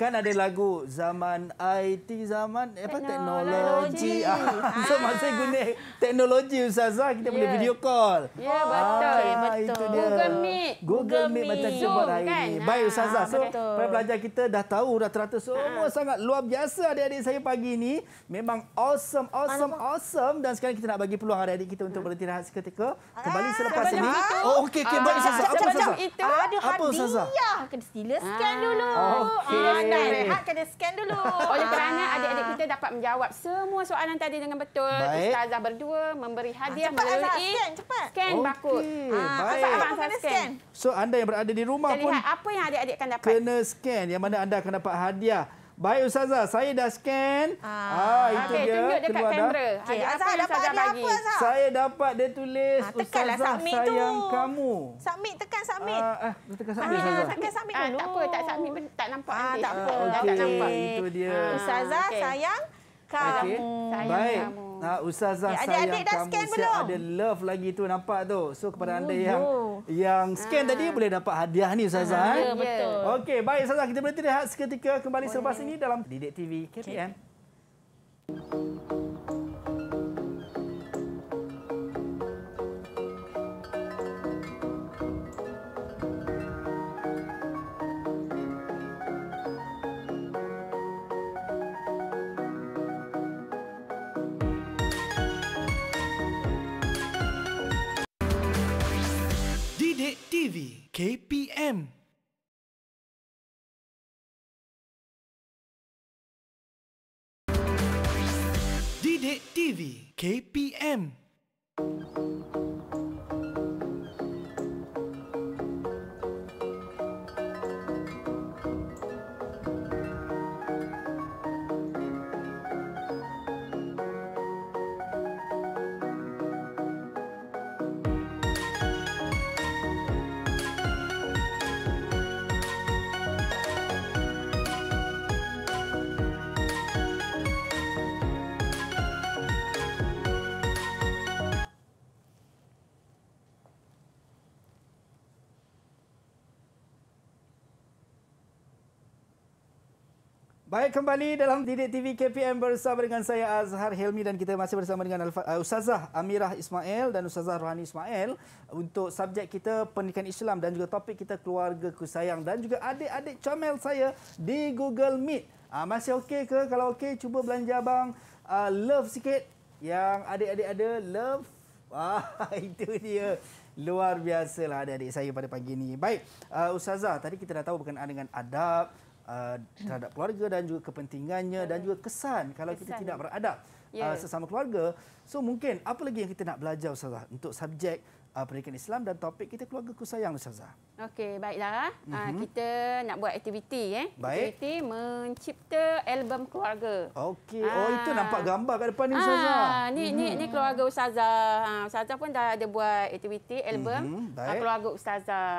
kan ada lagu zaman IT zaman apa teknologi. teknologi. Ah. So masih guna teknologi Ustazah kita yeah. boleh ya. video call. Ya betul. Ah. Okay, betul. Ah, Google Meet. Google, Google Meet macam Zoom, cuba hari kan? ini. Baik, ah, Ustazah. So, para pelajar kita dah tahu rata-rata ah. semua ha. sangat luar biasa adik-adik saya pagi ini. Memang awesome, awesome, Alamak. awesome. Dan sekarang kita nak bagi peluang adik-adik kita untuk hmm. berhenti rehat seketika. Kembali selepas ini. Oh, okey, okey. Baik, Ustazah. Apa Ustazah? Itu ada Apa, hadiah. Sazah? Kena stila scan dulu. Okay. Ah, nak rehat, kena scan dulu. Oleh kerana adik-adik kita dapat menjawab semua soalan tadi dengan betul. Baik. Ustazah berdua memberi hadiah cepat, melalui scan, cepat. scan okay. bakut. Ah, baik. Apa kena scan? So anda yang berada di rumah Kita pun lihat apa yang adik-adik akan dapat? Kena scan yang mana anda akan dapat hadiah. Baik ustazah, saya dah scan. Ah, ah itu okay, dia. Tunjuk dekat kamera. Okay, apa ustazah dapat ustazah Apa, ustazah? Saya dapat dia tulis ah, lah, ustazah sayang tu. kamu. Submit tekan submit. Ah, eh, tekan submit. Ah, ustazah. tekan submit dulu. Ah, tak apa, tak submit tak nampak. Ah, tak apa, ah, okay. Itu dia. Ah, ustazah okay. sayang kamu. Okay. Sayang Baik. kamu. Uh, Ustazah okay, eh, sayang adik -adik kamu siap ada love lagi tu nampak tu. So kepada oh, anda yang oh. yang scan ha. tadi boleh dapat hadiah ni Ustazah. Ha, ya, betul. Okey, baik Ustazah. Kita berhenti lihat seketika kembali boleh. selepas ini dalam Didik TV KPM. Okay. Baik kembali dalam Didik TV KPM bersama dengan saya Azhar Helmi dan kita masih bersama dengan uh, Ustazah Amirah Ismail dan Ustazah Rohani Ismail untuk subjek kita pendidikan Islam dan juga topik kita keluarga ku sayang dan juga adik-adik comel saya di Google Meet. Ah, masih okey ke? Kalau okey cuba belanja abang ah, love sikit yang adik-adik ada love. Wah, itu dia. Luar biasa lah adik-adik saya pada pagi ini. Baik, uh, Ustazah, tadi kita dah tahu berkenaan dengan adab, uh, terhadap keluarga dan juga kepentingannya dan juga kesan kalau kesan. kita tidak beradab yeah. uh, sesama keluarga. So mungkin apa lagi yang kita nak belajar Ustazah untuk subjek uh, ah, pendidikan Islam dan topik kita keluarga ku sayang Ustazah. Okey, baiklah. Uh, mm-hmm. Kita nak buat aktiviti. Eh. Baik. Aktiviti mencipta album keluarga. Okey. Oh, itu ah. nampak gambar kat depan ni Ustazah. Aa, ni, mm-hmm. ni, ni mhm. keluarga Ustazah. Ha, Ustazah pun dah ada buat aktiviti album mm-hmm. keluarga Ustazah.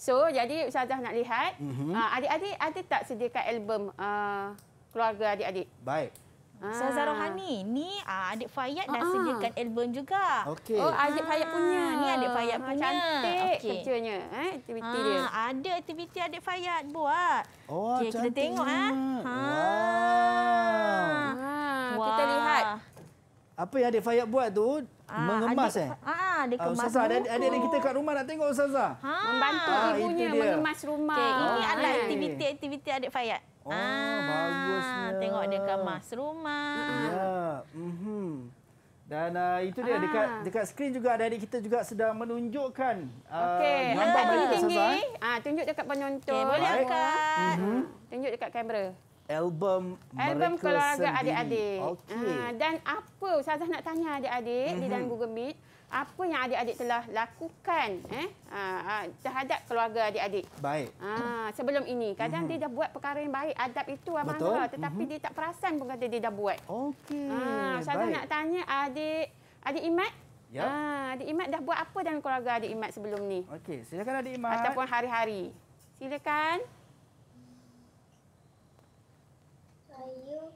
So, jadi Ustazah nak lihat. adik hmm Uh, adik-adik ada tak sediakan album uh, keluarga adik-adik? Baik. Zaza ah. Rohani. Ni uh, Adik Fayyad dah sediakan album juga. Okay. Oh, Adik Fayyad ah. punya. Ni Adik Fayyad punya. Cantik okay. kerjanya. Eh, aktiviti uh, dia. Ada aktiviti Adik Fayyad buat. Oh, okay, cantik. Kita tengok. Ha? Ha. Wow. Wow. Kita lihat. Apa yang Adik Fayyad buat tu? Aa, mengemas adik, eh? Ah, dia kemas. Uh, ada ada kita kat rumah nak tengok Ustazah. Ha, Membantu ibunya mengemas rumah. Okay, ini ah, adalah aktiviti-aktiviti Adik Fayyad. Oh, ah, bagusnya. Tengok dia kemas rumah. Ya. Mm -hmm. Dan uh, itu dia ah. dekat dekat skrin juga ada. adik kita juga sedang menunjukkan uh, Okey. uh, gambar ah, mereka tinggi. Eh? Ah, tunjuk dekat penonton. Okay, boleh angkat. Mm -hmm. Tunjuk dekat kamera. Album, Album keluarga adik-adik. Okay. Uh, ah, dan apa Ustazah nak tanya adik-adik mm -hmm. di mm-hmm. dalam Google Meet apa yang adik-adik telah lakukan eh, ah, ah, terhadap keluarga adik-adik. Baik. Ha, sebelum ini, kadang mm -hmm. dia dah buat perkara yang baik, adab itu Abang Betul. Ha, tetapi mm -hmm. dia tak perasan pun kata dia dah buat. Okey. Ha, saya baik. nak tanya adik, adik Imat. Ya. Ha, adik Imat dah buat apa dalam keluarga adik Imat sebelum ni? Okey, silakan adik Imad. Ataupun hari-hari. Silakan. Ayuh.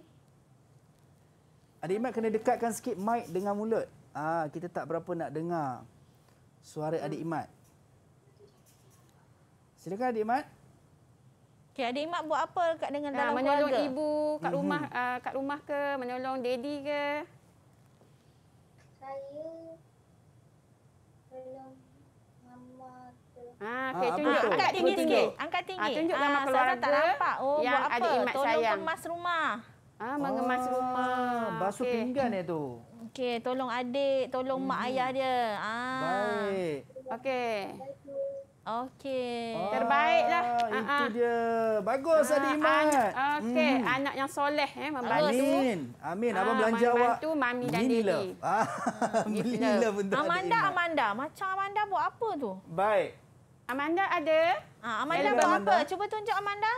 Adik Imat kena dekatkan sikit mic dengan mulut. Ah, kita tak berapa nak dengar suara hmm. Adik Imat. Silakan Adik Imat. Okey, Adik Imat buat apa kat dengan ah, dalam ha, menolong keluarga? ibu kat mhm. rumah mm kat rumah ke, menolong daddy ke? Saya tolong mama Ah, okay, ha, tunjuk. Angkat tinggi, tinggi sikit. Angkat tinggi. Ah, tunjuk nama ha, keluarga. Tak nampak. Oh, buat apa? tolong sayang. kemas rumah. Ah, mengemas oh, rumah. Basuh okay. pinggan itu. Okey, tolong adik, tolong hmm. mak ayah dia. Ah. Baik. Okey. Okey. Ah, Terbaiklah. Itu ah, ah. dia. Bagus ah, adik Iman. An ah, hmm. Okey, hmm. anak yang soleh eh membantu. Amin. Amin. Abang ah, belanja awak. Bantu mami dan dedi. Hmm, ah, Belilah benda. Amanda, adik Amanda. Macam Amanda buat apa tu? Baik. Amanda ada? Ah, Amanda Hello. buat apa? Cuba tunjuk Amanda.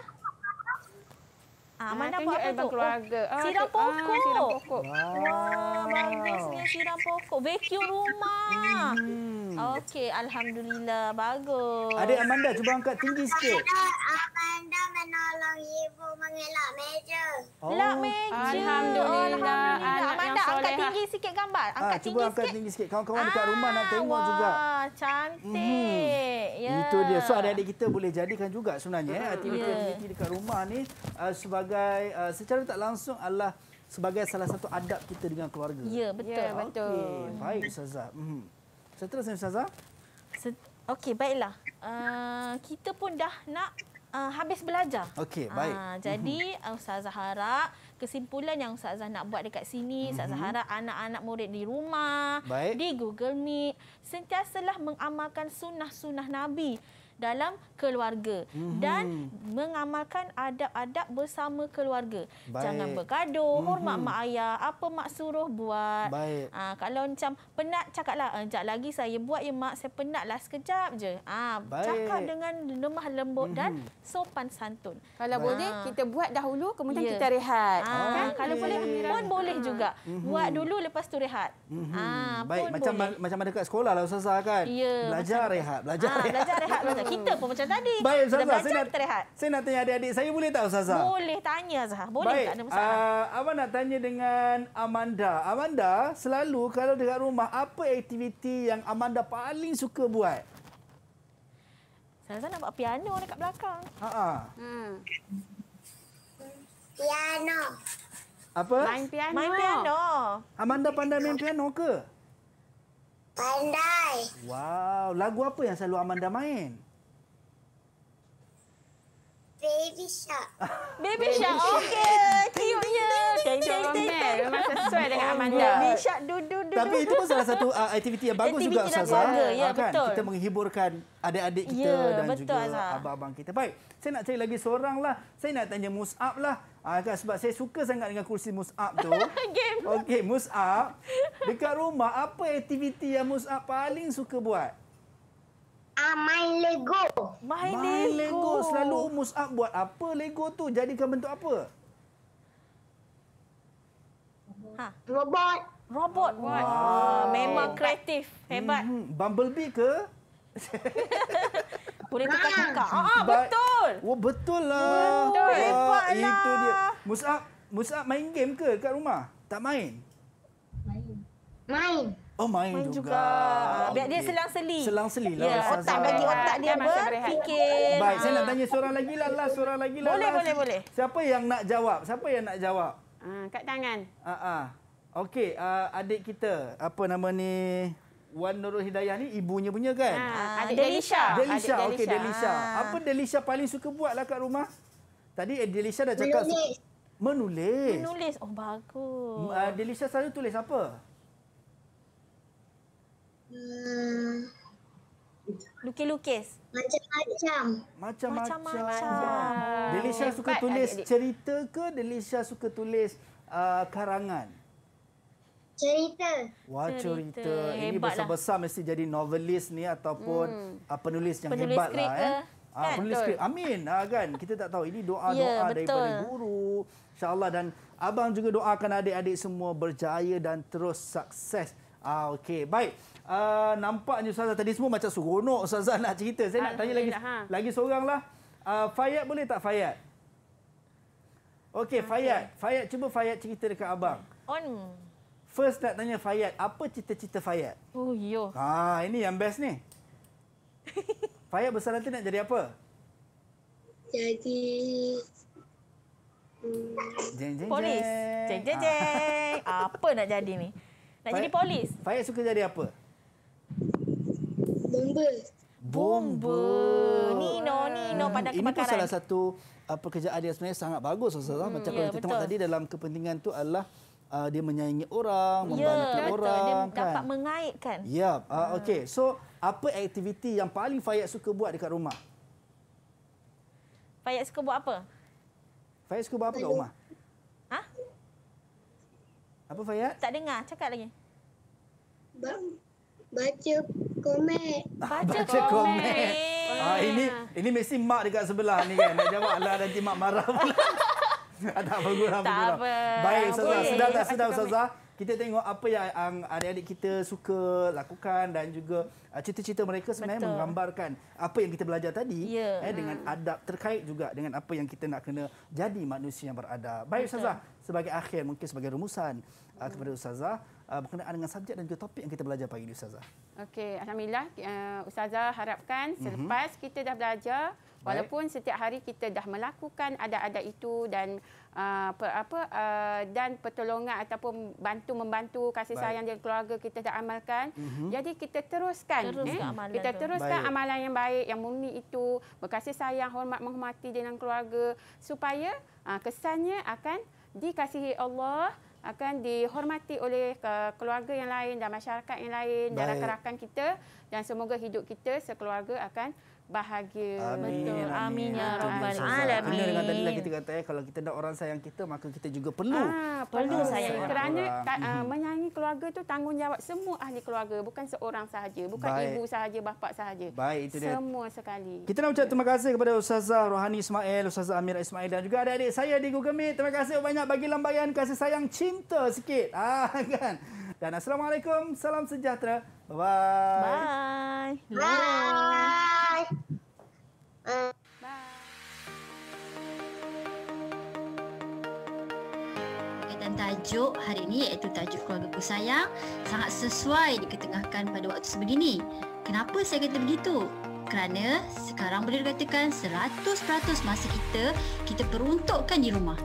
Ah, ah mana buat apa tu? Oh, siram pokok. Ah, siram pokok. wow. wow, bagusnya siram pokok. Vacuum rumah. Hmm. Okey, Alhamdulillah. Bagus. Adik Amanda, cuba angkat tinggi sikit. Amanda Amanda menolong ibu mengelak meja. Oh. Elak meja. Alhamdulillah. Alhamdulillah. Amanda, angkat tinggi sikit gambar. Ah, angkat ha, tinggi cuba angkat sikit. tinggi sikit. Kawan-kawan dekat ah, rumah nak tengok Wah, juga. Cantik. Hmm. Yeah. Itu dia. So, ya. adik-adik kita boleh jadikan juga sebenarnya. Uh, Aktiviti-aktiviti ya. dekat rumah ni uh, sebagai uh, secara tak langsung Allah sebagai salah satu adab kita dengan keluarga. Ya, betul. Ya, betul. Okay. Baik, Ustazah. Hmm. Seterusnya Ustazah. Se- Okey, baiklah. Uh, kita pun dah nak uh, habis belajar. Okey, ah, baik. Uh, jadi mm-hmm. Ustazah harap kesimpulan yang Ustazah nak buat dekat sini, mm-hmm. Ustazah harap anak-anak murid di rumah, baik. di Google Meet, sentiasalah mengamalkan sunnah-sunnah Nabi dalam keluarga hmm. dan mengamalkan adab-adab bersama keluarga. Baik. Jangan bergaduh, mhm. hormat hmm. mak ayah, apa mak suruh buat. Ha, kalau macam penat cakaplah, eh, sekejap lagi saya buat ya mak, saya penatlah sekejap je. Ha, cakap dengan lemah lembut hmm. dan mhm. sopan santun. Kalau Baik. boleh, kita buat dahulu kemudian yeah. kita rehat. Ha, ah, oh, kan? okay. Kalau boleh, pun boleh juga. Hmm. Buat dulu lepas tu rehat. Hmm. Ha, Baik, macam, boleh. macam ada dekat sekolah lah Ustazah kan? Yeah, ya, belajar rehat, belajar ha, rehat. Belajar rehat kita pun macam tadi. Baik, Ustazah. Kita saya Saya nak tanya adik-adik. Saya boleh tak, Ustazah? Boleh tanya, Zah. Boleh, Baik. tak ada masalah. Uh, abang nak tanya dengan Amanda. Amanda, selalu kalau dekat rumah, apa aktiviti yang Amanda paling suka buat? Ustazah nak buat piano dekat belakang. Ha -ha. Hmm. Piano. Apa? Main piano. Main piano. Amanda pandai main piano ke? Pandai. Wow, lagu apa yang selalu Amanda main? Baby Shark. Baby Shark. Okey. Cute-nya. Kencang romel. Memang sesuai dengan oh, Amanda. Baby Shark. Du, du, Tapi itu pun salah satu uh, aktiviti yang bagus juga, Azhar. Ya, ha, kan? Kita menghiburkan adik-adik kita ya, dan betul, juga abang-abang kita. Baik. Saya nak cari lagi seorang lah. Saya nak tanya Mus'ab lah. Uh, Sebab saya suka sangat dengan kursi Mus'ab tu. Game. Okey, Mus'ab. Dekat rumah, apa aktiviti yang Mus'ab paling suka buat? Ah, main Lego. Main Lego. Main Lego. Selalu umus up buat apa Lego tu? Jadikan bentuk apa? Ha. Robot. Robot. Wow. wow. Ah, memang kreatif. Hebat. Hmm. Bumblebee ke? Boleh tukar-tukar. Ah, oh, betul. Oh, betul lah. Betul. Hebat lah. Itu dia. Musa, Musa main game ke kat rumah? Tak main? Main. Main. Oh main, main juga. juga. Okay. Ah, dia selang seli. Selang seli lah. Yeah. Otak bagi otak dia berfikir. Baik, saya ah. nak tanya seorang lagi lah. Last, seorang lagi lah. Boleh, boleh, boleh. Siapa yang nak jawab? Siapa yang nak jawab? Uh, kat tangan. Ah, uh. Okey, uh, adik kita. Apa nama ni? Wan Nurul Hidayah ni ibunya punya kan? Uh, adik Delisha. Delisha, okey Delisha. Okay, Apa Delisha paling suka buat lah kat rumah? Tadi eh, Delisha dah cakap... Menulis. Menulis. Menulis. Oh, bagus. Uh, Delisha selalu tulis apa? Hmm. Lukis-lukis. Macam-macam. Macam-macam. Delisha suka tulis cerita ke Delisha suka tulis uh, karangan? Cerita. Wah, cerita. cerita. Ini besar-besar mesti jadi novelis ni ataupun hmm. uh, penulis yang penulis hebat lah. Eh. Uh, penulis skrip. Amin. Uh, kan? Kita tak tahu. Ini doa-doa yeah, daripada guru. InsyaAllah. Dan Abang juga doakan adik-adik semua berjaya dan terus sukses. Uh, Okey. Baik uh, nampaknya Ustazah tadi semua macam seronok Ustazah nak cerita. Saya nak tanya lagi ha. lagi seorang lah. Uh, ah, Fayyad boleh tak Fayyad? Okey, okay. Fayyad. Fayyad, cuba Fayyad cerita dekat abang. On. First nak tanya Fayyad, apa cita-cita Fayyad? Oh, yo. Ha, ini yang best ni. Fayyad besar nanti nak jadi apa? Jadi... Hmm. Jeng, jeng, polis. Jeng, jeng, jeng. Ah. Apa nak jadi ni? Nak Fayyad, jadi polis. Fayat suka jadi apa? bomba. Bomba. Nino, Nino hmm. pada kebakaran. Ini pun salah satu uh, pekerjaan yang sebenarnya sangat bagus. Ustaz. Hmm. Macam yeah, kalau ya, kita tengok tadi dalam kepentingan tu adalah uh, dia menyayangi orang, yeah, membantu betul. orang. Dia kan. dapat mengaitkan. Ya. Yeah. Uh, hmm. okay. So, apa aktiviti yang paling Fayyad suka buat dekat rumah? Fayyad suka buat apa? Fayyad suka buat apa dekat rumah? Ha? Apa Fayyad? Tak dengar. Cakap lagi. Bang, baca komen. Baca, baca komen. Ah, ini ini mesti mak dekat sebelah ni kan. Nak jawab lah nanti mak marah pula. ah, tak apa, gurau, tak apa. Baik, Ustazah. Sedar tak sedar, Ustazah? Kita tengok apa yang adik-adik kita suka lakukan dan juga ah, cerita-cerita mereka sebenarnya Betul. menggambarkan apa yang kita belajar tadi yeah. eh, dengan hmm. adab terkait juga dengan apa yang kita nak kena jadi manusia yang beradab. Baik Ustazah, sebagai akhir mungkin sebagai rumusan hmm. kepada Ustazah, uh, berkenaan dengan subjek dan juga topik yang kita belajar pagi ini Ustazah. Okey, alhamdulillah uh, Ustazah harapkan mhm. selepas mm-hmm. kita dah belajar walaupun Baik. setiap hari kita dah melakukan adat-adat itu dan uh, apa uh, dan pertolongan ataupun bantu membantu kasih Baik. sayang dan keluarga kita dah amalkan mm-hmm. jadi kita teruskan, teruskan eh? kita teruskan baik. amalan yang baik yang murni itu berkasih sayang hormat menghormati dengan keluarga supaya uh, kesannya akan dikasihi Allah akan dihormati oleh eh, keluarga yang lain dan masyarakat yang lain Baik. dan rakan-rakan kita dan semoga hidup kita sekeluarga akan bahagia. Amin. Betul. Amin ya rabbal ya alamin. Kena dengan tadi lagi kita kata ya, kalau kita nak orang sayang kita maka kita juga perlu. Ah, perlu ah, sayang. Kerana ta, ah, mhm. menyayangi keluarga tu tanggungjawab semua ahli keluarga bukan seorang sahaja, bukan Baik. ibu sahaja, bapa sahaja. Baik itu dia. Semua sekali. Kita nak ucap terima kasih kepada Ustazah Rohani Ismail, Ustazah Amir Ismail dan juga adik-adik saya di Gugemit. Terima kasih banyak bagi lambaian kasih sayang cinta sikit. Ah kan. Dan Assalamualaikum, salam sejahtera. Bye-bye. Bye. Bye. Bye. tajuk hari ini iaitu tajuk keluarga ku sayang sangat sesuai diketengahkan pada waktu sebegini. Kenapa saya kata begitu? Kerana sekarang boleh dikatakan 100% masa kita, kita peruntukkan di rumah.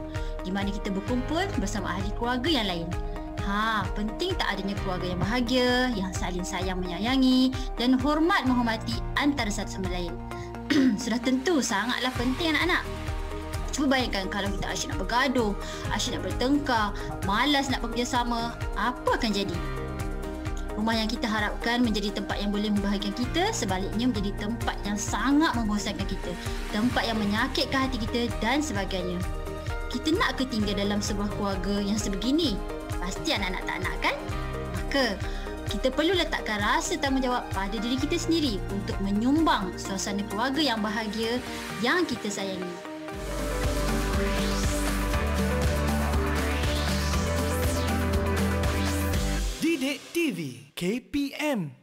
Di mana kita berkumpul bersama ahli keluarga yang lain. Ha, penting tak adanya keluarga yang bahagia, yang saling sayang menyayangi dan hormat menghormati antara satu sama lain. Sudah tentu sangatlah penting anak-anak. Cuba bayangkan kalau kita asyik nak bergaduh, asyik nak bertengkar, malas nak bekerjasama, apa akan jadi? Rumah yang kita harapkan menjadi tempat yang boleh membahagiakan kita sebaliknya menjadi tempat yang sangat membosankan kita, tempat yang menyakitkan hati kita dan sebagainya. Kita nak ketinggal dalam sebuah keluarga yang sebegini Pasti anak-anak tak nak kan? Maka kita perlu letakkan rasa tanggungjawab pada diri kita sendiri untuk menyumbang suasana keluarga yang bahagia yang kita sayangi. Didik TV KPM